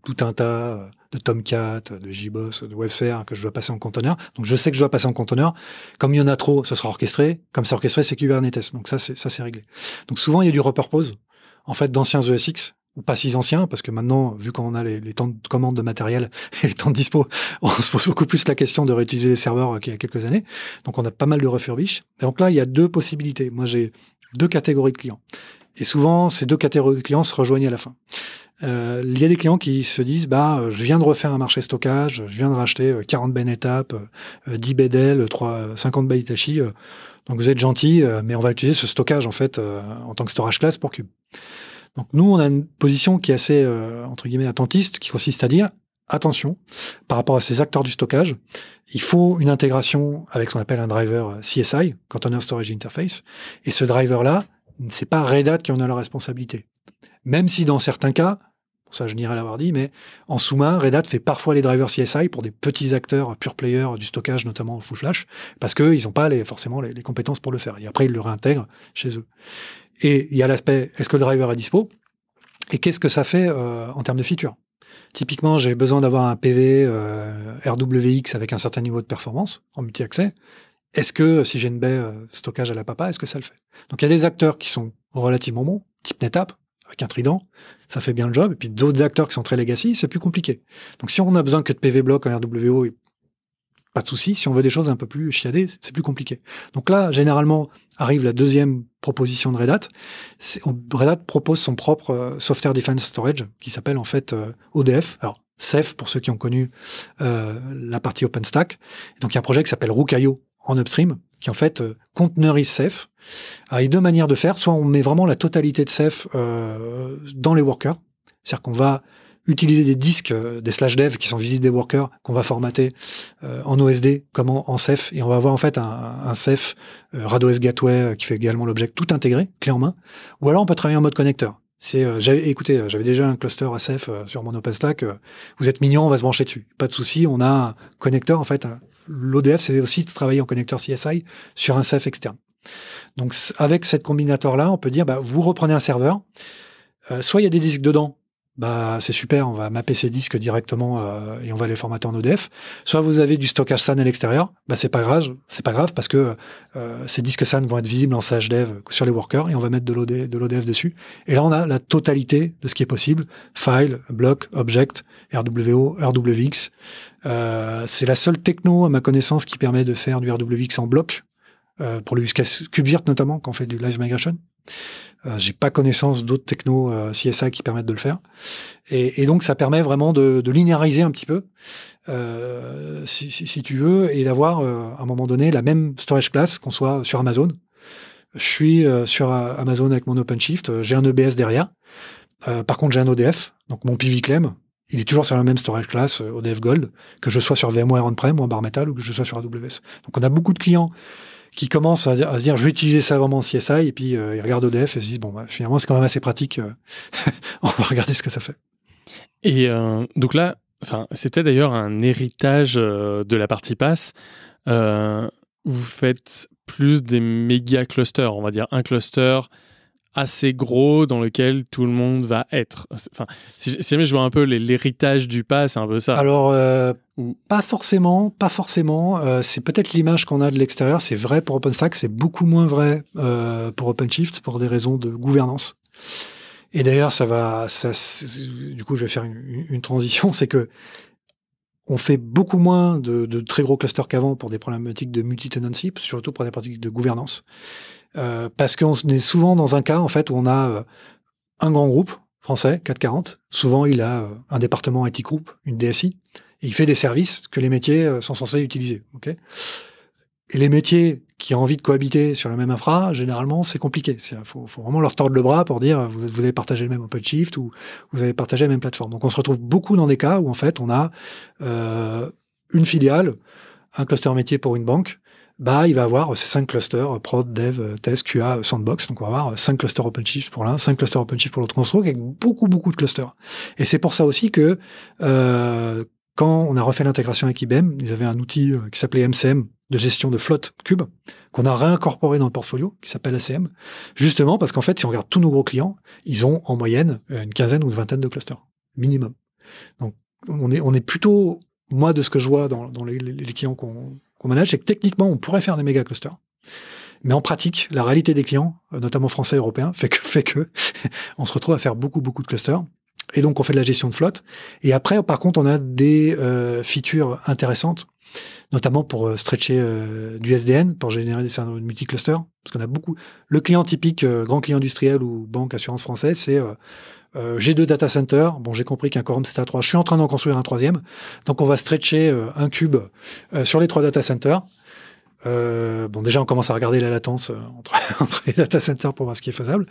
tout un tas euh, de Tomcat, de JBoss, de Webfair que je dois passer en conteneur. Donc, je sais que je dois passer en conteneur. Comme il y en a trop, ce sera orchestré. Comme c'est orchestré, c'est Kubernetes. Donc, ça, c'est, ça, c'est réglé. Donc, souvent, il y a du repurpose. En fait, d'anciens ESX, ou pas si anciens, parce que maintenant, vu qu'on a les, les, temps de commande de matériel et les temps de dispo, on se pose beaucoup plus la question de réutiliser les serveurs qu'il y a quelques années. Donc, on a pas mal de refurbish. Et donc là, il y a deux possibilités. Moi, j'ai deux catégories de clients. Et souvent, ces deux catégories de clients se rejoignent à la fin. Euh, il y a des clients qui se disent bah euh, je viens de refaire un marché stockage, je viens de racheter 40 Ben 10 Bedel, 50 Baitachi. donc vous êtes gentil, euh, mais on va utiliser ce stockage en fait en tant que storage class pour Cube. Donc nous on a une position qui est assez entre guillemets attentiste, qui consiste à dire attention par rapport à ces acteurs du stockage, il faut une intégration avec ce qu'on appelle un driver CSI, Container Storage Interface, et ce driver là c'est pas Red Hat qui en a la responsabilité. Même si dans certains cas, ça je n'irai l'avoir dit, mais en sous-main, Red Hat fait parfois les drivers CSI pour des petits acteurs pure players du stockage, notamment full flash, parce qu'ils n'ont pas forcément les, compétences pour le faire. Et après, ils le réintègrent chez eux. Et il y a l'aspect, est-ce que le driver est dispo Et qu'est-ce que ça fait euh, en termes de features Typiquement, j'ai besoin d'avoir un PV euh, RWX avec un certain niveau de performance en multi-accès. Est-ce que si j'ai une baie euh, stockage à la papa, est-ce que ça le fait Donc il y a des acteurs qui sont relativement bons, type NetApp, avec un trident, ça fait bien le job. Et puis d'autres acteurs qui sont très legacy, c'est plus compliqué. Donc si on a besoin que de PV block, en RWO, pas de souci. Si on veut des choses un peu plus chiadées, c'est plus compliqué. Donc là, généralement, arrive la deuxième proposition de Red Hat. Red Hat propose son propre euh, Software Defense Storage, qui s'appelle en fait euh, ODF. Alors, CEF pour ceux qui ont connu la partie OpenStack. Donc il y a un projet qui s'appelle Rook.io, en upstream, qui en fait euh, conteneurise ah, il y a deux manières de faire, soit on met vraiment la totalité de Ceph euh, dans les workers, c'est-à-dire qu'on va utiliser des disques, euh, des slash dev qui sont visibles des workers, qu'on va formater euh, en OSD comme en, Ceph, et on va avoir en fait un, un Ceph RadOS Gateway qui fait également l'objet tout intégré, clé en main, ou alors on peut travailler en mode connecteur. C'est, j'avais, écoutez, j'avais déjà un cluster à sur mon OpenStack. vous êtes mignon, on va se brancher dessus. Pas de souci, on a un connecteur en fait l'ODF, c'est aussi de travailler en connecteur CSI sur un CEF externe. Donc, avec cette combinateur là on peut dire, bah, vous reprenez un serveur, euh, soit il y a des disques dedans, bah, c'est super, on va mapper ces disques directement euh, et on va les formater en ODF. Soit vous avez du stockage SAN à l'extérieur, bah, c'est pas grave, c'est pas grave parce que euh, ces disques SAN vont être visibles en dev sur les workers et on va mettre de l'ODF dessus. Et là, on a la totalité de ce qui est possible file, bloc, object, RWO, RWX, euh, c'est la seule techno, à ma connaissance, qui permet de faire du RWX en bloc, euh, pour le use case CubeVirt notamment, quand on fait du live migration. Euh, j'ai pas connaissance d'autres techno CSA qui permettent de le faire. Et, donc, ça permet vraiment de, linéariser un petit peu, si, tu veux, et d'avoir, à un moment donné, la même storage class qu'on soit sur Amazon. Je suis sur Amazon avec mon OpenShift, j'ai un EBS derrière. par contre, j'ai un ODF, donc mon PV il est toujours sur la même storage class euh, au ODF Gold, que je sois sur VMware on-prem ou en bar metal ou que je sois sur AWS. Donc on a beaucoup de clients qui commencent à, se dire je vais utiliser ça vraiment en CSI et puis euh, ils regardent ODF et se disent bon bah, finalement c'est quand même assez pratique, euh, on va regarder ce que ça fait. Et donc là, c'était d'ailleurs un héritage de la partie pass. vous faites plus des méga clusters, on va dire un cluster assez gros dans lequel tout le monde va être. Enfin, si, jamais je vois un peu l'héritage du pas, c'est un peu ça. Alors, euh, pas forcément, pas forcément. Euh, c'est peut-être l'image qu'on a de l'extérieur. C'est vrai pour OpenStack, c'est beaucoup moins vrai euh, pour OpenShift pour des raisons de gouvernance. Et d'ailleurs, ça va, ça, du coup, je vais faire une, transition, c'est que on fait beaucoup moins de, très gros clusters qu'avant pour des problématiques de multi-tenancy, surtout pour des pratiques de gouvernance. Euh, parce qu'on est souvent dans un cas en fait où on a euh, un grand groupe français, 440. Souvent, il a euh, un département IT group, une DSI, et il fait des services que les métiers sont censés utiliser. ok et les métiers qui ont envie de cohabiter sur la même infra, généralement, c'est compliqué. Il faut, vraiment leur tordre le bras pour dire vous, vous avez partagé le même OpenShift ou vous avez partagé la même plateforme. Donc, on se retrouve beaucoup dans des cas où, en fait, on a une filiale, un cluster métier pour une banque, bah, il va avoir euh, ces cinq clusters, euh, prod, dev, euh, test, QA, sandbox. Donc, on va avoir cinq clusters OpenShift pour l'un, cinq clusters OpenShift pour l'autre construct, avec beaucoup, beaucoup de clusters. Et c'est pour ça aussi que, euh, quand on a refait l'intégration avec IBM, ils avaient un outil qui s'appelait MCM, de gestion de flotte cube, qu'on a réincorporé dans le portfolio, qui s'appelle ACM, justement parce qu'en fait, si on regarde tous nos gros clients, ils ont en moyenne une quinzaine ou une vingtaine de clusters, minimum. Donc, on est, on est plutôt, moi, de ce que je vois dans, les, les clients qu'on qu'on manage, c'est que techniquement, on pourrait faire des méga clusters. Mais en pratique, la réalité des clients, euh, notamment français et européens, fait que, fait que on se retrouve à faire beaucoup, beaucoup de clusters. Et donc, on fait de la gestion de flotte. Et après, par contre, on a des euh, features intéressantes, notamment pour euh, stretcher du SDN, pour générer des multi-clusters. Parce qu'on a beaucoup. Le client typique, grand client industriel ou banque assurance française, c'est euh, j'ai deux data centers. Bon, j'ai compris qu'un quorum c'était à trois. Je suis en train d'en construire un troisième. Donc, on va stretcher euh, un cube euh, sur les trois data centers. bon, déjà, on commence à regarder la latence entre, les data centers pour voir ce qui est faisable.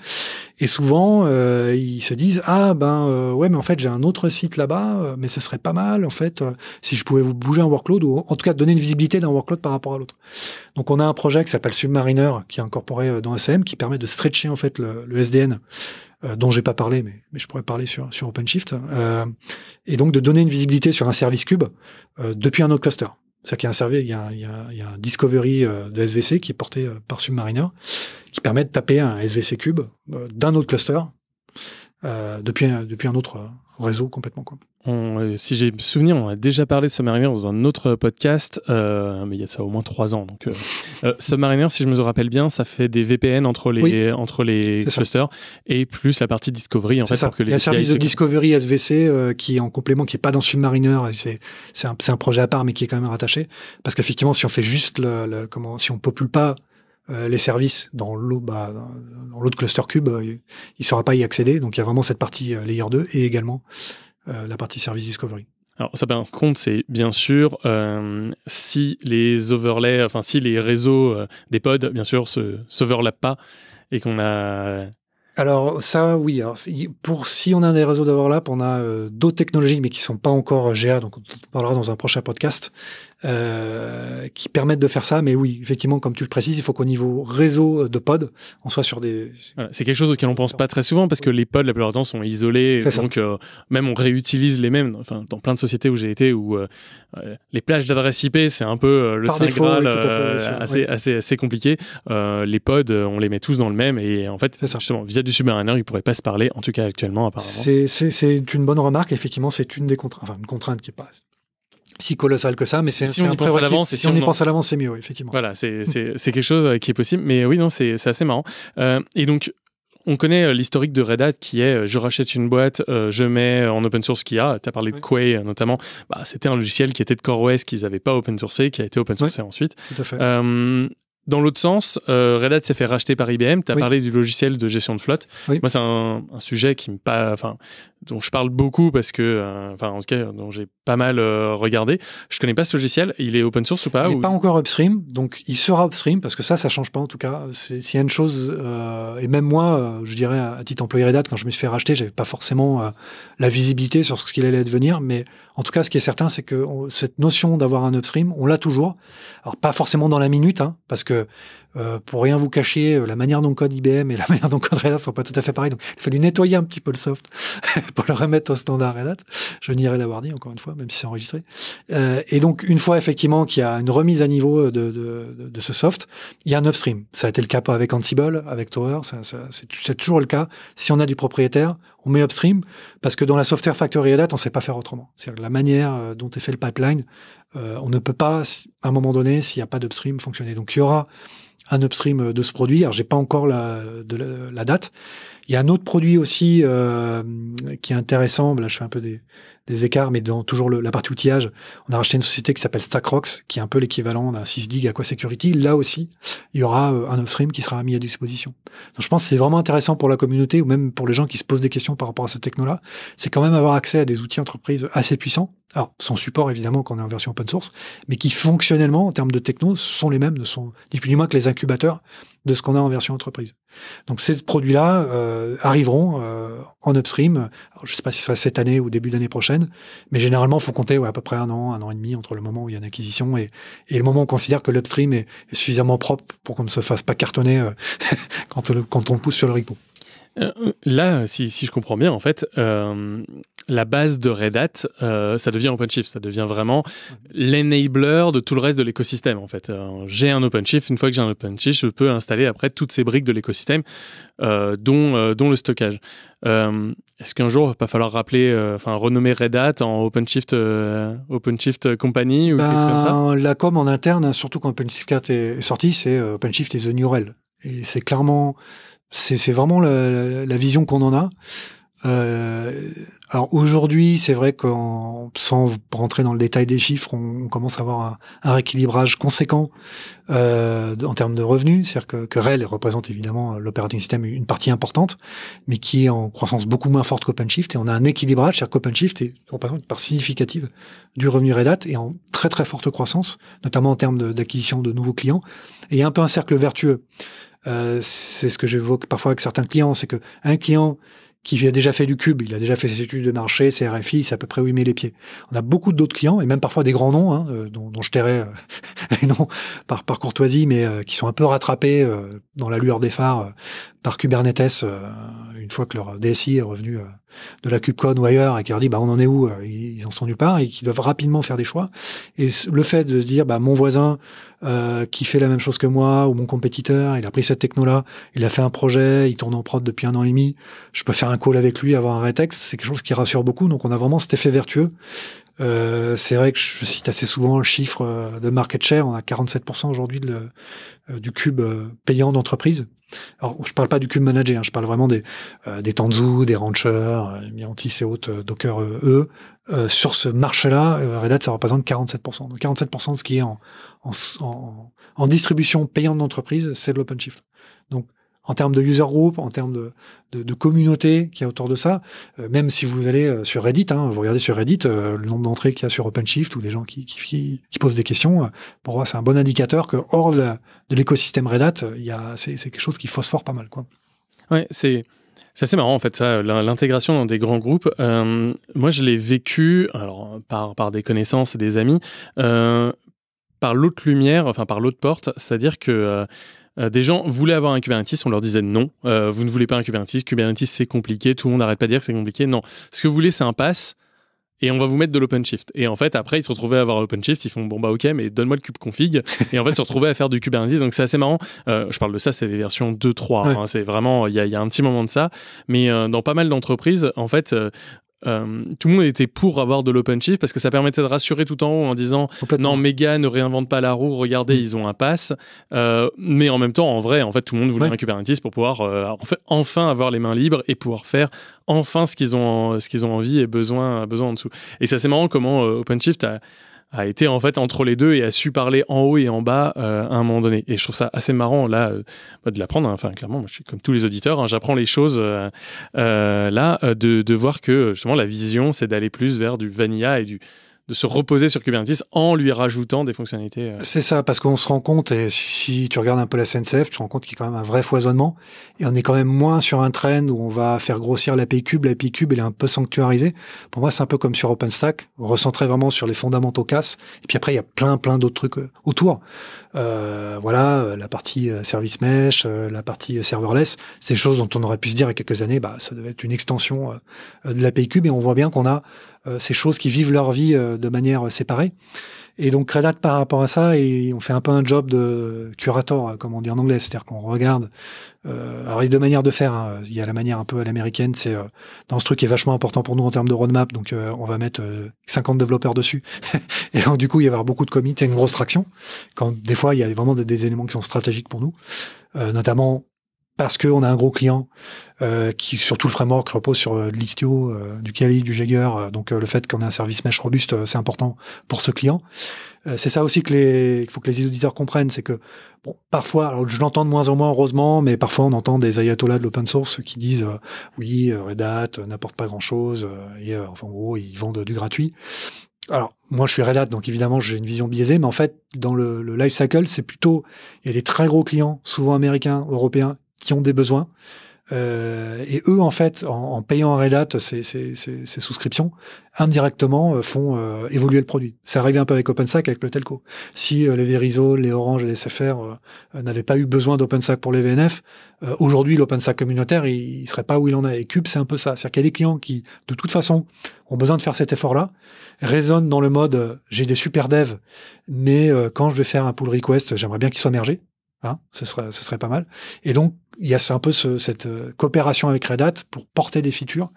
Et souvent, ils se disent ah ben ouais, mais en fait, j'ai un autre site là-bas, mais ce serait pas mal en fait si je pouvais vous bouger un workload ou en tout cas donner une visibilité d'un workload par rapport à l'autre. Donc, on a un projet qui s'appelle Submariner qui est incorporé dans SM qui permet de stretcher en fait le SDN euh, dont j'ai pas parlé, mais, mais, je pourrais parler sur, sur OpenShift, euh, et donc de donner une visibilité sur un service cube euh, depuis un autre cluster. C'est-à-dire qu'il y a un service, il y a un, il y a discovery euh, de SVC qui est porté par Submariner, qui permet de taper un SVC cube d'un autre cluster depuis, un, depuis un autre réseau complètement. Quoi. Euh, si j'ai souvenir, on a déjà parlé de Submariner dans un autre podcast, euh, mais il y a ça au moins trois ans. Donc, euh, Submariner, si je me rappelle bien, ça fait des VPN entre les, entre les clusters et plus la partie Discovery en fait. il y a un service de Discovery SVC qui est en complément, qui n'est pas dans Submariner, c'est un, un, projet à part mais qui est quand même rattaché. Parce qu'effectivement, si on fait juste le, comment, si on popule pas les services dans l'autre bah, dans, l'autre cluster cube, il ne saura pas y accéder. Donc il y a vraiment cette partie layer 2 et également euh, la partie service discovery. Alors ça par contre c'est bien sûr euh, si les overlays, enfin si les réseaux euh, des pods bien sûr se s'overlappent pas et qu'on a alors ça oui, pour si on a des réseaux d'overlap, on a d'autres technologies mais qui sont pas encore GA donc on parlera dans un prochain podcast euh, qui permettent de faire ça. Mais oui, effectivement, comme tu le précises, il faut qu'au niveau réseau de pods, on soit sur des. c'est quelque chose auquel on pense pas très souvent parce que les pods, la plupart du temps, sont isolés. Donc, euh, même on réutilise les mêmes. Enfin, dans plein de sociétés où j'ai été, où euh, les plages d'adresses IP, c'est un peu le assez, assez, assez, compliqué. les pods, on les met tous dans le même. Et en fait, justement, via du Submariner, ils pourraient pas se parler, en tout cas actuellement, apparemment. C'est une bonne remarque. Effectivement, c'est une des contraintes, enfin, une contrainte qui passe si colossal que ça, mais c'est si un Si, on, y pense à l'avance, c'est mieux, effectivement. Voilà, c'est quelque chose euh, qui est possible. Mais euh, oui, non, c'est assez marrant. Euh, et donc, on connaît l'historique de Red Hat qui est je rachète une boîte, je mets en open source ce qu'il y a. Tu as parlé de Quay notamment. Bah, C'était un logiciel qui était de CoreOS qu'ils n'avaient pas open sourcé, qui a été open source ensuite. Tout à fait. dans l'autre sens, Red Hat s'est fait racheter par IBM. Tu as parlé du logiciel de gestion de flotte. Moi, c'est un, un, sujet qui me pas. Enfin, dont je parle beaucoup parce que, euh, enfin en tout cas, dont j'ai pas mal euh, regardé. Je connais pas ce logiciel. Il est open source ou pas Il n'est pas encore upstream, donc il sera upstream parce que ça, ça change pas en tout cas. S'il y a une chose, euh, et même moi, je dirais à titre employé Red quand je me suis fait racheter, j'avais pas forcément la visibilité sur ce qu'il allait devenir, mais en tout cas, ce qui est certain, c'est que cette notion d'avoir un upstream, on l'a toujours. Alors pas forcément dans la minute, hein, parce que euh, pour rien vous cacher, euh, la manière dont code IBM et la manière dont code Red Hat sont pas tout à fait pareilles. Donc, il a fallu nettoyer un petit peu le soft pour le remettre au standard Red Hat. Je n'irai l'avoir dit, encore une fois, même si c'est enregistré. Euh, et donc, une fois effectivement qu'il y a une remise à niveau de, de, de, ce soft, il y a un upstream. Ça a été le cas avec Ansible, avec Tower, ça, c'est toujours le cas. Si on a du propriétaire, on met upstream, parce que dans la Software Factory Red Hat, on sait pas faire autrement. C'est-à-dire la manière dont est fait le pipeline, on ne peut pas, à un moment donné, s'il n'y a pas d'upstream, fonctionner. Donc, il y aura un upstream euh, de ce produit. Alors, j'ai pas encore la, date. Il y a un autre produit aussi euh, qui est intéressant. Là, je fais un peu des, des écarts, mais dans toujours la partie outillage, on a racheté une société qui s'appelle Stackrox, qui est un peu l'équivalent d'un 6Dig quoi Security. Là aussi, il y aura euh, un upstream qui sera mis à disposition. Donc je pense que c'est vraiment intéressant pour la communauté ou même pour les gens qui se posent des questions par rapport à cette techno-là. C'est quand même avoir accès à des outils entreprise assez puissants. Alors, sans support, évidemment, quand on est en version open source, mais qui fonctionnellement, en termes de techno, sont les mêmes, ne sont ni plus ni moins que les incubateurs de ce qu'on a en version entreprise. Donc, ces produits-là euh, arriveront euh, en upstream. je ne sais pas si ce sera cette année ou début d'année prochaine mais généralement, il faut compter à peu près un an, un an et demi entre le moment où il y a une acquisition et, le moment où on considère que l'upstream est, suffisamment propre pour qu'on ne se fasse pas cartonner euh, quand, on pousse sur le repo. Euh, là, si, je comprends bien, en fait, euh, la base de Red Hat, euh, ça devient OpenShift, ça devient vraiment l'enabler de tout le reste de l'écosystème en fait. Euh, j'ai un OpenShift, une fois que j'ai un OpenShift, je peux installer après toutes ces briques de l'écosystème, euh, dont, le stockage. Est-ce qu'un jour, il va pas falloir rappeler, enfin renommer Red Hat en OpenShift, OpenShift Company ou quelque chose comme ça ben, La com en interne, hein, surtout quand OpenShift 4 est sorti, c'est OpenShift et The New Rel. Et c'est clairement, c'est vraiment la vision qu'on en a. Euh, alors aujourd'hui, c'est vrai qu'en sans rentrer dans le détail des chiffres, on, commence à avoir un, rééquilibrage conséquent euh, en termes de revenus. C'est-à-dire que, que représente évidemment euh, l'operating system une partie importante, mais qui est en croissance beaucoup moins forte qu'OpenShift. Et on a un équilibrage, c'est-à-dire qu'OpenShift représente une part significative du revenu Red Hat et en très très forte croissance, notamment en termes d'acquisition de, de nouveaux clients. Et il y a un peu un cercle vertueux. Euh, c'est ce que j'évoque parfois avec certains clients, c'est que un client qui a déjà fait du cube, il a déjà fait ses études de marché, ses RFI, c'est à peu près où il met les pieds. On a beaucoup d'autres clients, et même parfois des grands noms, hein, euh, dont, je tairais euh, non, les noms par, courtoisie, mais euh, qui sont un peu rattrapés dans la lueur des phares par Kubernetes euh, une fois que leur DSI est revenu euh, de la KubeCon ou ailleurs et qui leur dit bah, on en est où euh, Ils en sont nulle part et qui doivent rapidement faire des choix. Et le fait de se dire bah, mon voisin qui fait la même chose que moi ou mon compétiteur, il a pris cette techno-là, il a fait un projet, il tourne en prod depuis un an et demi, je peux faire un call avec lui, avoir un rétexte, c'est quelque chose qui rassure beaucoup. Donc on a vraiment cet effet vertueux euh, c'est vrai que je cite assez souvent le chiffre euh, de market share. On a 47% aujourd'hui euh, du cube euh, payant d'entreprise. Alors, je parle pas du cube manager, hein. je parle vraiment des, des Tanzu, des Ranchers, Miantis et autres, Docker, eux. sur ce marché-là, Red Hat, ça représente 47%. Donc 47% de ce qui est en, en, en, distribution payante d'entreprise, c'est de l'OpenShift. Donc en termes de user group, en termes de, communauté qui y a autour de ça. Euh, même si vous allez euh, sur Reddit, hein, vous regardez sur Reddit euh, le nombre d'entrées qu'il y a sur OpenShift ou des gens qui, qui, posent des questions, pour moi c'est un bon indicateur que hors de l'écosystème Red Hat, il y a, c'est, quelque chose qui phosphore pas mal. Quoi. Ouais, c'est... C'est assez marrant en fait, ça, l'intégration dans des grands groupes. moi, je l'ai vécu alors par, par des connaissances et des amis, par l'autre lumière, enfin par l'autre porte, c'est-à-dire que euh, des gens voulaient avoir un Kubernetes, on leur disait non, euh, vous ne voulez pas un Kubernetes, Kubernetes c'est compliqué, tout le monde n'arrête pas de dire que c'est compliqué. Non, ce que vous voulez c'est un pass et on va vous mettre de l'OpenShift. Et en fait, après, ils se retrouvaient à avoir l'OpenShift, ils font bon bah ok, mais donne-moi le cube config. et en fait, se retrouvaient à faire du Kubernetes. Donc c'est assez marrant. Euh, je parle de ça, c'est des versions 2.3. 3 hein. c'est vraiment, il y a, un petit moment de ça. Mais dans pas mal d'entreprises, en fait, euh, tout le monde était pour avoir de l'OpenShift parce que ça permettait de rassurer tout en haut en disant non, méga ne réinvente pas la roue, regardez, mm. ils ont un pass. Euh, mais en même temps, en vrai, en fait, tout le monde voulait un Kubernetes pour pouvoir euh, enfin avoir les mains libres et pouvoir faire enfin ce qu'ils ont, ce qu'ils ont envie et besoin, besoin en dessous. Et ça, c'est marrant comment OpenShift a a été en fait entre les deux et a su parler en haut et en bas euh, à un moment donné. Et je trouve ça assez marrant là euh, bah, de l'apprendre. Hein. Enfin, clairement, moi, je suis comme tous les auditeurs, hein, j'apprends les choses euh, là de, de, voir que justement la vision, c'est d'aller plus vers du vanilla et du de se reposer sur Kubernetes en lui rajoutant des fonctionnalités. Euh. C'est ça, parce qu'on se rend compte, et si, tu regardes un peu la SNCF, tu te rends compte qu'il y a quand même un vrai foisonnement, et on est quand même moins sur un train où on va faire grossir l'API Cube, l'API Cube, elle est un peu sanctuarisée. Pour moi, c'est un peu comme sur OpenStack, recentrer vraiment sur les fondamentaux CAS, et puis après, il y a plein, plein d'autres trucs euh, autour. Euh, voilà, euh, la partie service mesh, la partie serverless, c'est des choses dont on aurait pu se dire il y a quelques années, bah, ça devait être une extension de l'API Cube, et on voit bien qu'on a euh, ces choses qui vivent leur vie euh, de manière séparée. Et donc Credat par rapport à ça, et on fait un peu un job de curator, euh, comme on dit en anglais, c'est-à-dire qu'on regarde. Euh, alors il y a deux manières de faire. Hein. Il y a la manière un peu à l'américaine, c'est dans ce truc qui est vachement important pour nous en termes de roadmap, donc on va mettre 50 développeurs dessus. et donc, du coup, il va y avoir beaucoup de commits, c'est une grosse traction. Quand des fois, il y a vraiment des, des éléments qui sont stratégiques pour nous, notamment parce qu'on a un gros client euh, qui, surtout le framework, repose sur euh, de l'Istio, euh, du Kali, du Jaeger. Euh, donc le fait qu'on ait un service mesh robuste, c'est important pour ce client. c'est ça aussi que les, qu'il faut que les auditeurs comprennent, c'est que bon, parfois, alors je l'entends de moins en moins heureusement, mais parfois on entend des ayatollahs de l'open source qui disent oui, Red Hat n'apporte pas grand chose, et enfin en gros ils vendent du gratuit. Alors, moi, je suis Red Hat, donc évidemment, j'ai une vision biaisée, mais en fait, dans le, le life cycle, c'est plutôt, il y a des très gros clients, souvent américains, européens, qui ont des besoins. Euh, et eux, en fait, en, payant en Red Hat ces, ces, ces, ces souscriptions, indirectement euh, font euh, évoluer le produit. ça arrivé un peu avec OpenStack, avec le telco. Si euh, les Verizon, les Orange, les SFR n'avaient pas eu besoin d'OpenStack pour les VNF, aujourd'hui l'OpenStack communautaire, il, il, serait pas où il en est. Et Cube, c'est un peu ça. C'est-à-dire qu'il y a des clients qui, de toute façon, ont besoin de faire cet effort-là, raisonnent dans le mode j'ai des super devs, mais quand je vais faire un pull request, j'aimerais bien qu'ils soient mergés. Hein, ce, serait, ce serait pas mal. Et donc, il y a un peu ce, cette euh, coopération avec Red Hat pour porter des features.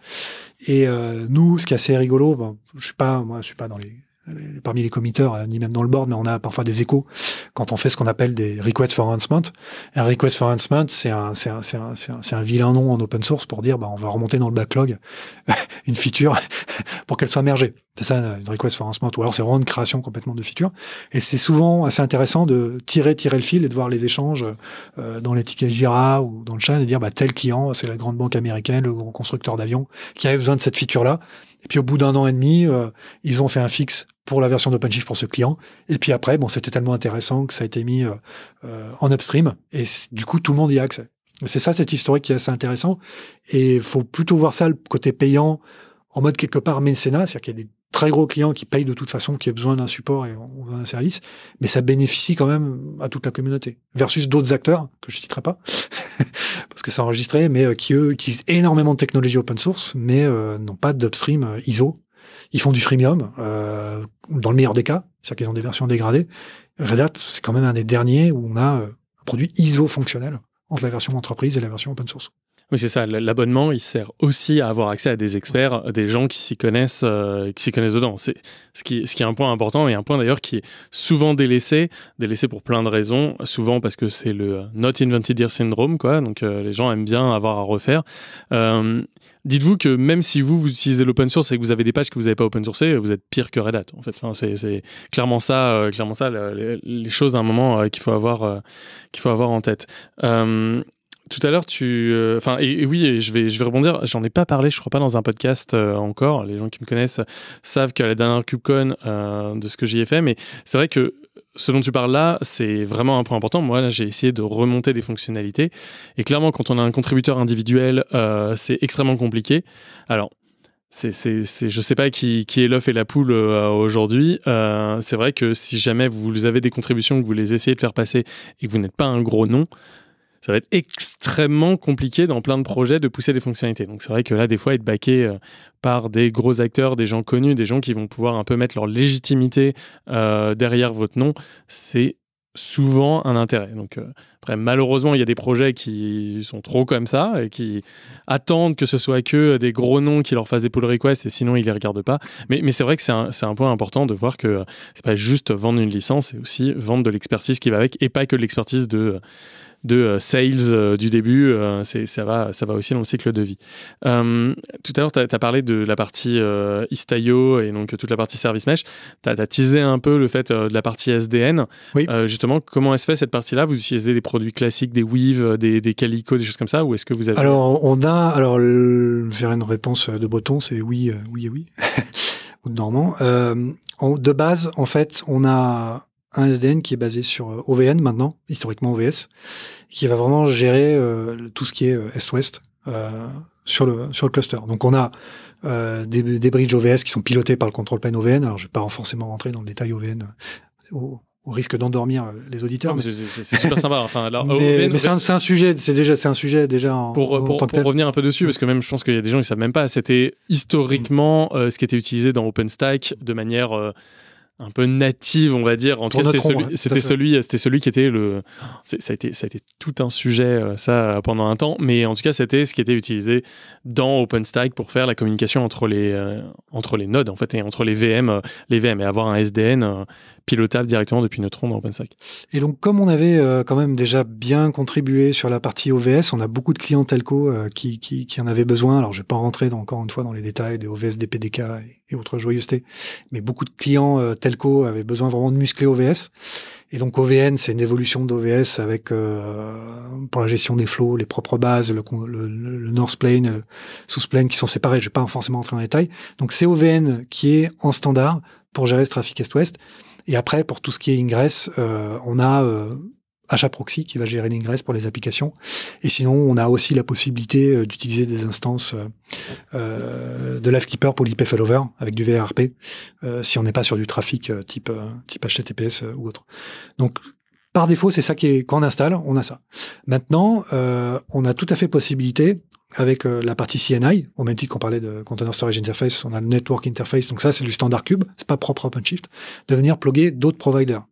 Et euh, nous, ce qui est assez rigolo, ben, je suis pas, moi, je suis pas dans les parmi les committeurs, euh, ni même dans le board, mais on a parfois des échos quand on fait ce qu'on appelle des requests for enhancement. Un request for enhancement, c'est un, vilain nom en open source pour dire, bah, on va remonter dans le backlog une feature pour qu'elle soit mergée. C'est ça, une request for enhancement. Ou alors, c'est vraiment une création complètement de feature. Et c'est souvent assez intéressant de tirer, tirer le fil et de voir les échanges euh, dans l'étiquette Jira ou dans le chat et dire, bah, tel client, c'est la grande banque américaine, le gros constructeur d'avions qui avait besoin de cette feature-là. Et puis au bout d'un an et demi, euh, ils ont fait un fixe pour la version d'OpenShift pour ce client. Et puis après, bon, c'était tellement intéressant que ça a été mis euh, euh, en upstream. Et du coup, tout le monde y a accès. C'est ça, cette historique qui est assez intéressant. Et il faut plutôt voir ça, le côté payant, en mode quelque part mécénat, c'est-à-dire qu'il y a des très gros clients qui payent de toute façon, qui ont besoin d'un support et d'un service, mais ça bénéficie quand même à toute la communauté. Versus d'autres acteurs, que je ne citerai pas, parce que c'est enregistré, mais euh, qui utilisent énormément de technologies open source, mais euh, n'ont pas d'upstream euh, ISO. Ils font du freemium, dans le meilleur des cas, c'est-à-dire qu'ils ont des versions dégradées. Red Hat, c'est quand même un des derniers où on a un produit ISO fonctionnel entre la version entreprise et la version open source. Oui, c'est ça. L'abonnement, il sert aussi à avoir accès à des experts, euh, des gens qui s'y connaissent, euh, qui s'y connaissent dedans. C'est ce qui, ce qui est un point important et un point d'ailleurs qui est souvent délaissé, délaissé pour plein de raisons. Souvent parce que c'est le euh, not invented here syndrome, quoi. Donc les gens aiment bien avoir à refaire. Dites-vous que même si vous, vous utilisez l'open source et que vous avez des pages que vous n'avez pas open sourcées, vous êtes pire que Red Hat. En fait, c'est clairement ça, clairement ça, les choses à un moment qu'il faut avoir, qu'il faut avoir en tête. Tout à l'heure, tu, euh, enfin, et, oui, je vais, je vais rebondir. J'en ai pas parlé, je crois pas dans un podcast euh, encore. Les gens qui me connaissent savent qu'à la dernière KubeCon, euh, de ce que j'y ai fait, mais c'est vrai que ce dont tu parles là, c'est vraiment un point important. Moi, j'ai essayé de remonter des fonctionnalités, et clairement, quand on a un contributeur individuel, c'est extrêmement compliqué. Alors, c'est, c'est, je sais pas qui, est l'œuf et la poule aujourd'hui. c'est vrai que si jamais vous avez des contributions, que vous les essayez de faire passer et que vous n'êtes pas un gros nom, ça va être extrêmement compliqué dans plein de projets de pousser des fonctionnalités. Donc c'est vrai que là, des fois, être backé euh, par des gros acteurs, des gens connus, des gens qui vont pouvoir un peu mettre leur légitimité euh, derrière votre nom, c'est souvent un intérêt. Donc euh, après, malheureusement, il y a des projets qui sont trop comme ça et qui attendent que ce soit que des gros noms qui leur fassent des pull requests et sinon ils les regardent pas. Mais, c'est vrai que c'est un, point important de voir que c'est pas juste vendre une licence, c'est aussi vendre de l'expertise qui va avec et pas que de l'expertise de de euh, sales euh, du début. Euh, ça, va, ça va aussi dans le cycle de vie. tout à l'heure, tu as, parlé de la partie Istio et donc toute la partie service mesh. Tu as, teasé un peu le fait de la partie SDN. justement, comment est-ce fait cette partie-là Vous utilisez des produits classiques, des Weave, des, des Calico, des choses comme ça Ou est-ce que vous avez... Alors, on a... Alors, vais faire une réponse de Breton, c'est oui, oui et oui. ou de Normand. de base, en fait, on a un SDN qui est basé sur euh, OVN maintenant, historiquement OVS, qui va vraiment gérer euh, tout ce qui est euh, Est-Ouest sur, le, sur le cluster. Donc on a des, bridges OVS qui sont pilotés par le control plane OVN. Alors je ne vais pas forcément rentrer dans le détail OVN au, risque d'endormir les auditeurs. mais c'est super sympa. mais, c'est un, sujet, c'est déjà, c'est un sujet déjà. En, pour, pour, revenir un peu dessus, parce que même je pense qu'il y a des gens qui savent même pas. C'était historiquement mm. ce qui était utilisé dans OpenStack de manière un peu native, on va dire. En tout c'était celui, euh, c'était celui, qui était le. Ça a été, ça a été tout un sujet, euh, ça, pendant un temps. Mais en tout cas, c'était ce qui était utilisé dans OpenStack pour faire la communication entre les, euh, entre les nodes, en fait, et entre les VM, les VM, et avoir un SDN pilotable directement depuis Neutron dans OpenStack. Et donc, comme on avait quand même déjà bien contribué sur la partie OVS, on a beaucoup de clients telco qui, en avaient besoin. Alors, je ne vais pas rentrer encore une fois dans les détails des OVS, des PDK et autres joyeusetés. Mais beaucoup de clients euh, telco avaient besoin vraiment de muscler OVS. Et donc OVN, c'est une évolution d'OVS avec euh, pour la gestion des flots, les propres bases, le, North Plane, le euh, South Plane qui sont séparés. Je ne vais pas forcément entrer en détail. Donc c'est OVN qui est en standard pour gérer ce trafic Est-Ouest. Et après, pour tout ce qui est ingress, on a HAProxy qui va gérer l'ingress pour les applications. Et sinon, on a aussi la possibilité euh, d'utiliser des instances euh, euh de LiveKeeper pour l'IP avec du VRP euh, si on n'est pas sur du trafic type, type HTTPS ou autre. Donc, par défaut, c'est ça qui est, quand on installe, on a ça. Maintenant, on a tout à fait possibilité avec la partie CNI, au même titre qu'on parlait de Container Storage Interface, on a le Network Interface, donc ça c'est du standard cube, c'est pas propre OpenShift, de venir plugger d'autres providers.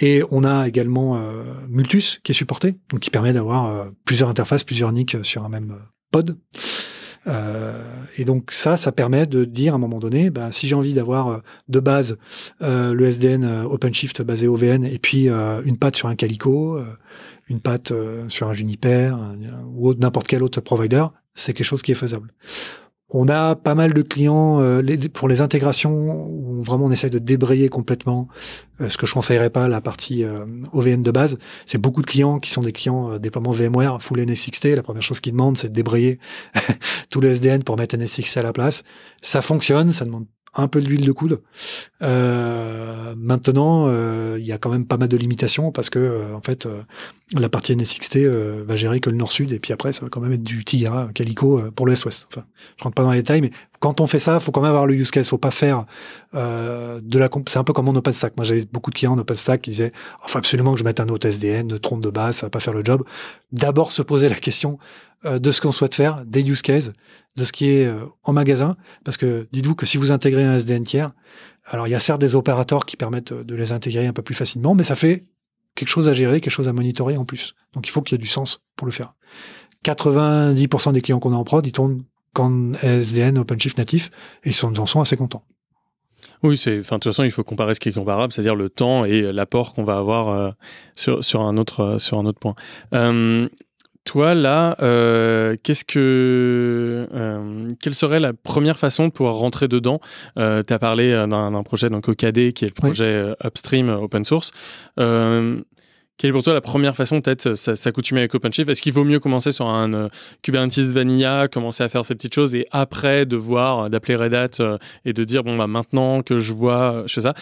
Et on a également euh, Multus qui est supporté, donc qui permet d'avoir euh, plusieurs interfaces, plusieurs NIC sur un même euh, pod. et donc ça, ça permet de dire à un moment donné, bah, si j'ai envie d'avoir de base le SDN OpenShift basé OVN et puis une patte sur un Calico, une patte sur un Juniper ou n'importe quel autre provider, c'est quelque chose qui est faisable. On a pas mal de clients euh, pour les intégrations où vraiment on essaye de débrayer complètement. Euh, ce que je conseillerais pas la partie euh, OVN de base, c'est beaucoup de clients qui sont des clients déploiement VMware full NSXT. La première chose qu'ils demandent, c'est de débrayer tout le SDN pour mettre NSXT à la place. Ça fonctionne, ça demande un peu d'huile de coude. Euh, maintenant, euh, il y a quand même pas mal de limitations parce que euh, en fait, la partie NSXT va gérer que le nord-sud et puis après, ça va quand même être du Tigara hein, Calico pour le S-Ouest. Enfin, je rentre pas dans les détails, mais quand on fait ça, faut quand même avoir le use case. Faut pas faire de la comp. C'est un peu comme en OpenStack. Moi, j'avais beaucoup de clients en OpenStack qui disaient, enfin, oh, absolument que je mette un autre SDN, de trompe de base, ça va pas faire le job. D'abord, se poser la question euh, de ce qu'on souhaite faire, des use cases, de ce qui est euh, en magasin. Parce que dites-vous que si vous intégrez un SDN tiers, alors il y a certes des opérateurs qui permettent euh, de les intégrer un peu plus facilement, mais ça fait quelque chose à gérer, quelque chose à monitorer en plus. Donc il faut qu'il y ait du sens pour le faire. 90% des clients qu'on a en prod, ils tournent quand SDN, OpenShift natif, et ils sont, en sont assez contents. Oui, c'est, enfin, de toute façon, il faut comparer ce qui est comparable, c'est-à-dire le temps et l'apport qu'on va avoir sur, un autre, point. Toi, là, euh, qu'est-ce que, euh, quelle serait la première façon de pouvoir rentrer dedans euh, Tu as parlé d'un projet, donc OKD, qui est le projet Upstream open source. Quelle est pour toi la première façon peut-être s'accoutumer avec OpenShift Est-ce qu'il vaut mieux commencer sur un Kubernetes vanilla, commencer à faire ces petites choses et après de voir, d'appeler Red Hat et de dire bon bah maintenant que je vois, je fais ça.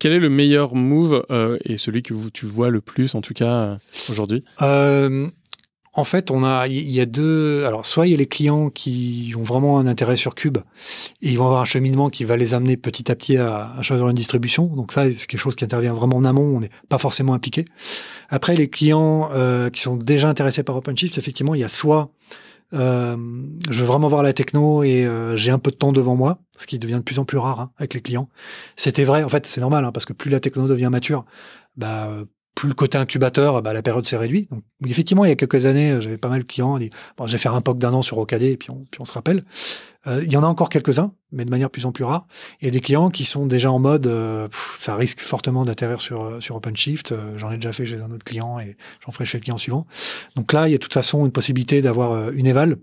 quel est le meilleur move et celui que tu vois le plus en tout cas aujourd'hui en fait, on a, il y a deux. Alors, soit il y a les clients qui ont vraiment un intérêt sur Cube et ils vont avoir un cheminement qui va les amener petit à petit à, à choisir une distribution. Donc ça, c'est quelque chose qui intervient vraiment en amont. On n'est pas forcément impliqué. Après, les clients euh, qui sont déjà intéressés par OpenShift, effectivement, il y a soit euh, je veux vraiment voir la techno et euh, j'ai un peu de temps devant moi, ce qui devient de plus en plus rare hein, avec les clients. C'était vrai, en fait, c'est normal hein, parce que plus la techno devient mature, bah, plus le côté incubateur, bah, la période s'est réduite. Donc, effectivement, il y a quelques années, euh, j'avais pas mal de clients. Dit, bon, j'ai fait un POC d'un an sur OKD et puis on, se rappelle. Euh, il y en a encore quelques-uns, mais de manière plus en plus rare. Il y a des clients qui sont déjà en mode, euh, ça risque fortement d'atterrir sur, OpenShift. j'en ai déjà fait chez un autre client et j'en ferai chez le client suivant. Donc là, il y a de toute façon une possibilité d'avoir une éval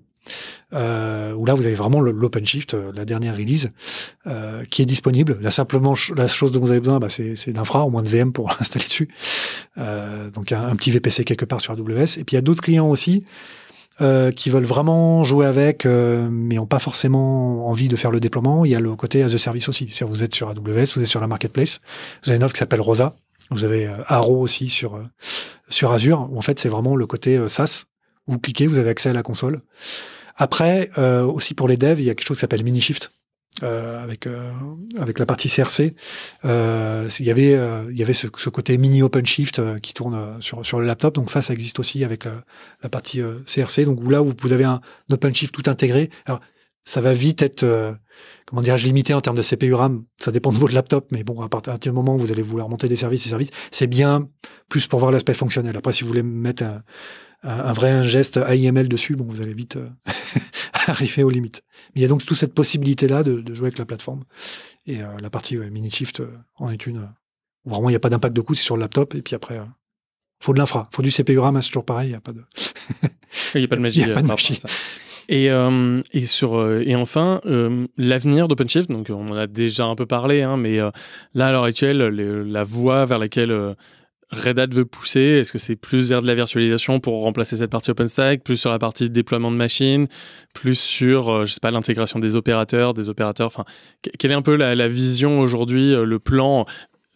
euh, où là vous avez vraiment l'OpenShift, euh, la dernière release, euh, qui est disponible. Là simplement la chose dont vous avez besoin, bah, c'est d'infra, au moins de VM pour l'installer dessus. Euh, donc un, un, petit VPC quelque part sur AWS. Et puis il y a d'autres clients aussi qui veulent vraiment jouer avec, mais n'ont pas forcément envie de faire le déploiement. Il y a le côté as a service aussi. Si vous êtes sur AWS, vous êtes sur la marketplace, vous avez une offre qui s'appelle Rosa. Vous avez Arrow aussi sur, sur Azure, où en fait c'est vraiment le côté SaaS. Vous cliquez, vous avez accès à la console. Après, euh, aussi pour les devs, il y a quelque chose qui s'appelle mini Euh, avec euh, avec la partie CRC, euh, il y avait euh, il y avait ce, ce côté mini open shift euh, qui tourne euh, sur sur le laptop. Donc ça, ça existe aussi avec la partie CRC. Donc là, vous, avez un, open-shift tout intégré. Alors ça va vite être, comment dirais-je, limité en termes de CPU RAM. Ça dépend de votre laptop, mais bon, à partir du moment où vous allez vouloir monter des services, des services, c'est bien plus pour voir l'aspect fonctionnel. Après, si vous voulez mettre un, un vrai un geste AIML dessus, bon, vous allez vite euh, arriver aux limites. Mais il y a donc toute cette possibilité-là de, jouer avec la plateforme. Et euh, la partie mini-shift euh, en est une. vraiment, il n'y a pas d'impact de coût, c'est sur le laptop. Et puis après, faut de l'infra, faut du CPU RAM, hein, c'est toujours pareil, il n'y a pas de. Il n'y a pas de magie. Y a pas de magie. Et, et, sur, et enfin, l'avenir d'OpenShift, donc on en a déjà un peu parlé, hein, mais là, à l'heure actuelle, la voie vers laquelle Red Hat veut pousser Est-ce que c'est plus vers de la virtualisation pour remplacer cette partie OpenStack, plus sur la partie déploiement de machines, plus sur, euh, je sais pas, l'intégration des opérateurs, des opérateurs. Enfin, quelle est un peu la, vision aujourd'hui, euh, le plan,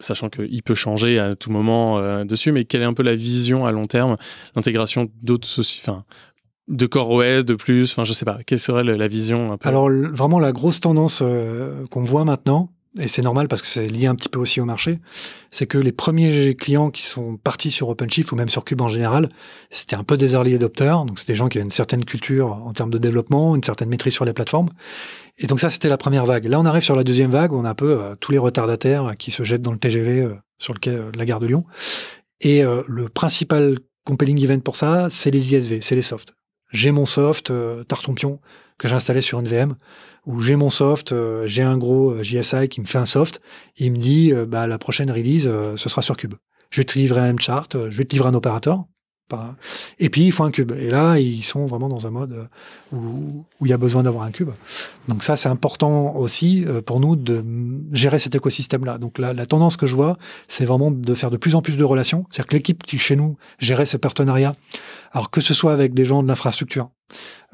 sachant qu'il peut changer à tout moment euh, dessus, mais quelle est un peu la vision à long terme, l'intégration d'autres soucis, enfin, de CoreOS, de plus, enfin, je sais pas, quelle serait la vision un peu Alors, vraiment, la grosse tendance qu'on voit maintenant, et c'est normal parce que c'est lié un petit peu aussi au marché, c'est que les premiers clients qui sont partis sur OpenShift ou même sur Cube en général, c'était un peu des early adopters, donc c'est des gens qui avaient une certaine culture en termes de développement, une certaine maîtrise sur les plateformes. Et donc ça, c'était la première vague. Là, on arrive sur la deuxième vague où on a un peu euh, tous les retardataires euh, qui se jettent dans le TGV euh, sur le quai la gare de Lyon. Et le principal compelling event pour ça, c'est les ISV, c'est les softs j'ai mon soft euh, tartompion que j'ai installé sur une VM, ou j'ai mon soft, euh, j'ai un gros euh, JSI qui me fait un soft, il me dit bah, la prochaine release, ce sera sur Cube. Je vais te livrer un M-chart, je vais te livrer un opérateur, et puis, il faut un cube. Et là, ils sont vraiment dans un mode euh, où, il y a besoin d'avoir un cube. Donc ça, c'est important aussi euh, pour nous de gérer cet écosystème-là. Donc la, tendance que je vois, c'est vraiment de faire de plus en plus de relations. C'est-à-dire que l'équipe qui, chez nous, gérait ces partenariats, alors que ce soit avec des gens de l'infrastructure,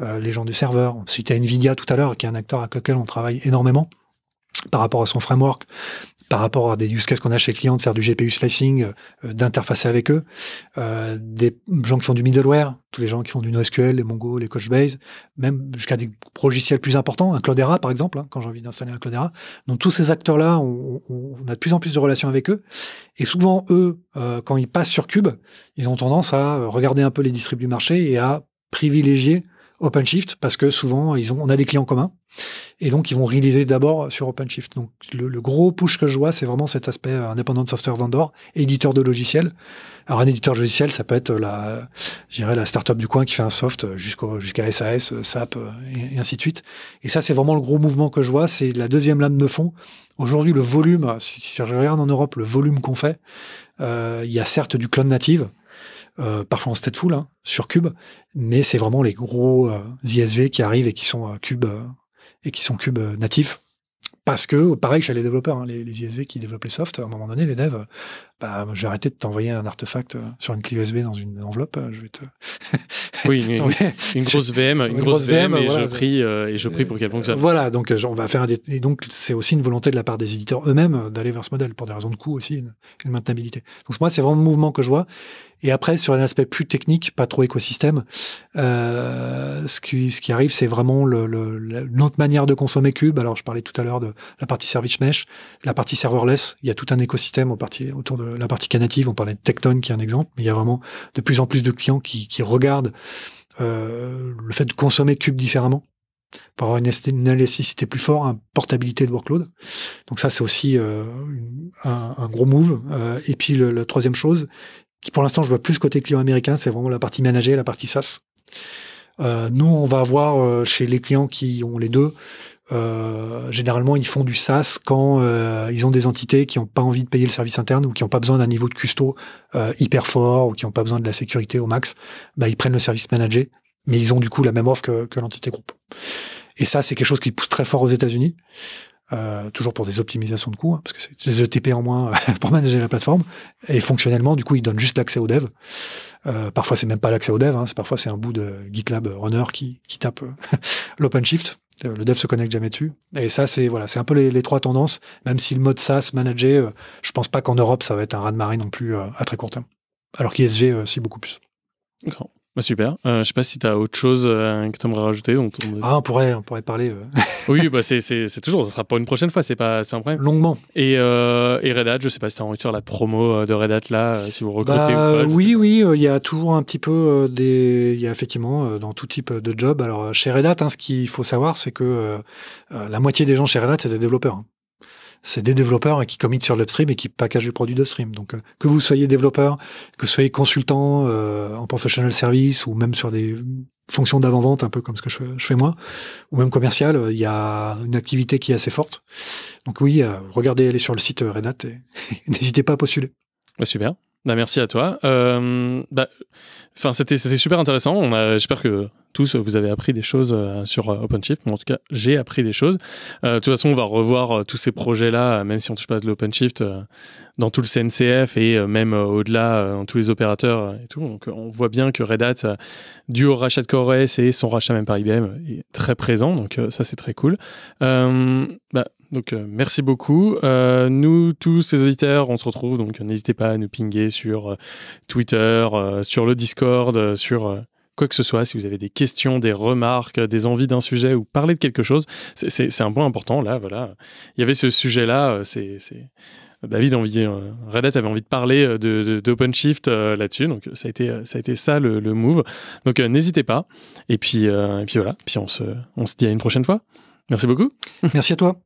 euh, les gens du serveur, as Nvidia tout à l'heure, qui est un acteur avec lequel on travaille énormément par rapport à son framework, par rapport à des use cases qu'on a chez les clients, de faire du GPU slicing, euh, d'interfacer avec eux, euh, des gens qui font du middleware, tous les gens qui font du NoSQL, les Mongo, les Couchbase, même jusqu'à des logiciels plus importants, un Cloudera par exemple, hein, quand j'ai envie d'installer un Cloudera. Donc tous ces acteurs-là, on, a de plus en plus de relations avec eux. Et souvent, eux, euh, quand ils passent sur Cube, ils ont tendance à regarder un peu les distributeurs du marché et à privilégier OpenShift parce que souvent, ils ont, on a des clients communs et donc, ils vont réaliser d'abord sur OpenShift. Donc, le, gros push que je vois, c'est vraiment cet aspect euh, indépendant de software vendor, éditeur de logiciels. Alors, un éditeur de logiciel, ça peut être la, la startup du coin qui fait un soft jusqu'à SAS, SAP, euh, et, ainsi de suite. Et ça, c'est vraiment le gros mouvement que je vois. C'est la deuxième lame de fond. Aujourd'hui, le volume, si, je regarde en Europe, le volume qu'on fait, euh, il y a certes du clone native, parfois en stateful hein, sur cube, mais c'est vraiment les gros ISV qui arrivent et qui sont cube et qui sont cubes euh, natifs. Parce que, pareil chez les développeurs, hein, les, ISV qui développent les soft, à un moment donné, les devs, j'ai arrêté de t'envoyer un artefact euh, sur une clé USB dans une enveloppe. Euh, je vais te. oui, une, grosse VM, une, grosse, VM, et, je prie, euh, et je prie pour qu'elle fonctionne. Voilà, donc on va faire et donc c'est aussi une volonté de la part des éditeurs eux-mêmes d'aller vers ce modèle pour des raisons de coût aussi et de maintenabilité. Donc moi, c'est vraiment le mouvement que je vois. Et après, sur un aspect plus technique, pas trop écosystème, ce, qui, ce qui arrive, c'est vraiment le, le, manière de consommer Cube. Alors, je parlais tout à l'heure de la partie service mesh, la partie serverless. Il y a tout un écosystème au autour de euh, la partie canative, on parlait de Tecton qui est un exemple, mais il y a vraiment de plus en plus de clients qui, regardent euh, le fait de consommer Cube différemment pour avoir une, élasticité plus forte, une portabilité de workload. Donc ça, c'est aussi euh, un, gros move. et puis la troisième chose, qui pour l'instant, je vois plus côté client américain, c'est vraiment la partie managée, la partie SaaS. nous, on va avoir chez les clients qui ont les deux, euh, généralement, ils font du SaaS quand euh, ils ont des entités qui n'ont pas envie de payer le service interne ou qui n'ont pas besoin d'un niveau de custo euh, hyper fort ou qui n'ont pas besoin de la sécurité au max. Bah, ils prennent le service manager, mais ils ont du coup la même offre que, que l'entité groupe. Et ça, c'est quelque chose qui pousse très fort aux États-Unis. Euh, toujours pour des optimisations de coûts, hein, parce que c'est des ETP en moins pour manager la plateforme. Et fonctionnellement, du coup, ils donnent juste l'accès aux devs. Euh, parfois, c'est même pas l'accès aux devs, hein, parfois c'est un bout de GitLab runner qui, qui tape euh, l'OpenShift. Euh, le dev se connecte jamais dessus. Et ça, c'est voilà, c'est un peu les, trois tendances, même si le mode SaaS, manager, euh, je pense pas qu'en Europe, ça va être un rat de marée non plus euh, à très court terme. Alors qu'ISV, c'est beaucoup plus. D'accord. Bah, super. Je euh, je sais pas si tu as autre chose euh, que tu aimerais rajouter. on... Ah, on pourrait, on pourrait parler. Euh. oui, bah, c'est toujours, ce sera pour une prochaine fois, c'est pas un problème. Longuement. Et, Red Hat, je ne sais pas si tu as envie de faire la promo de Red Hat là, si vous recrutez ou bah, Oui, oui, il y a toujours un petit peu des. Il y a effectivement dans tout type de job. Alors chez Red Hat, hein, ce qu'il faut savoir, c'est que la moitié des gens chez Red Hat, c'est des développeurs. Hein c'est des développeurs hein, qui committent sur l'upstream et qui packagent les produits stream. Donc, euh, que vous soyez développeur, que vous soyez consultant euh, en professional service ou même sur des fonctions d'avant-vente, un peu comme ce que je, fais moi, ou même commercial, euh, il y a une activité qui est assez forte. Donc oui, regardez, allez sur le site Red et, n'hésitez pas à postuler. Bah, super. Bah, merci à toi. Euh, bah, c'était super intéressant. J'espère que tous vous avez appris des choses euh, sur euh, OpenShift. en tout cas, j'ai appris des choses. Euh, de toute façon, on va revoir tous ces projets-là, même si on ne touche pas de l'OpenShift, dans tout le CNCF et même au-delà, dans tous les opérateurs et tout. Donc, on voit bien que Red Hat, dû au rachat de CoreOS et son rachat même par IBM, est très présent. Donc, ça, c'est très cool. Bah, donc euh, merci beaucoup. Euh, nous tous les auditeurs, on se retrouve donc n'hésitez pas à nous pinguer sur euh, Twitter, sur le Discord, sur quoi que ce soit. Si vous avez des questions, des remarques, des envies d'un sujet ou parler de quelque chose, c'est un point important. Là, voilà, il y avait ce sujet-là. c'est David envie, Reddit avait envie de parler d'OpenShift de, là-dessus, donc ça a été ça, a été ça le, move. Donc n'hésitez pas. Et puis et puis voilà. Puis on on se dit à une prochaine fois. Merci beaucoup. Merci à toi.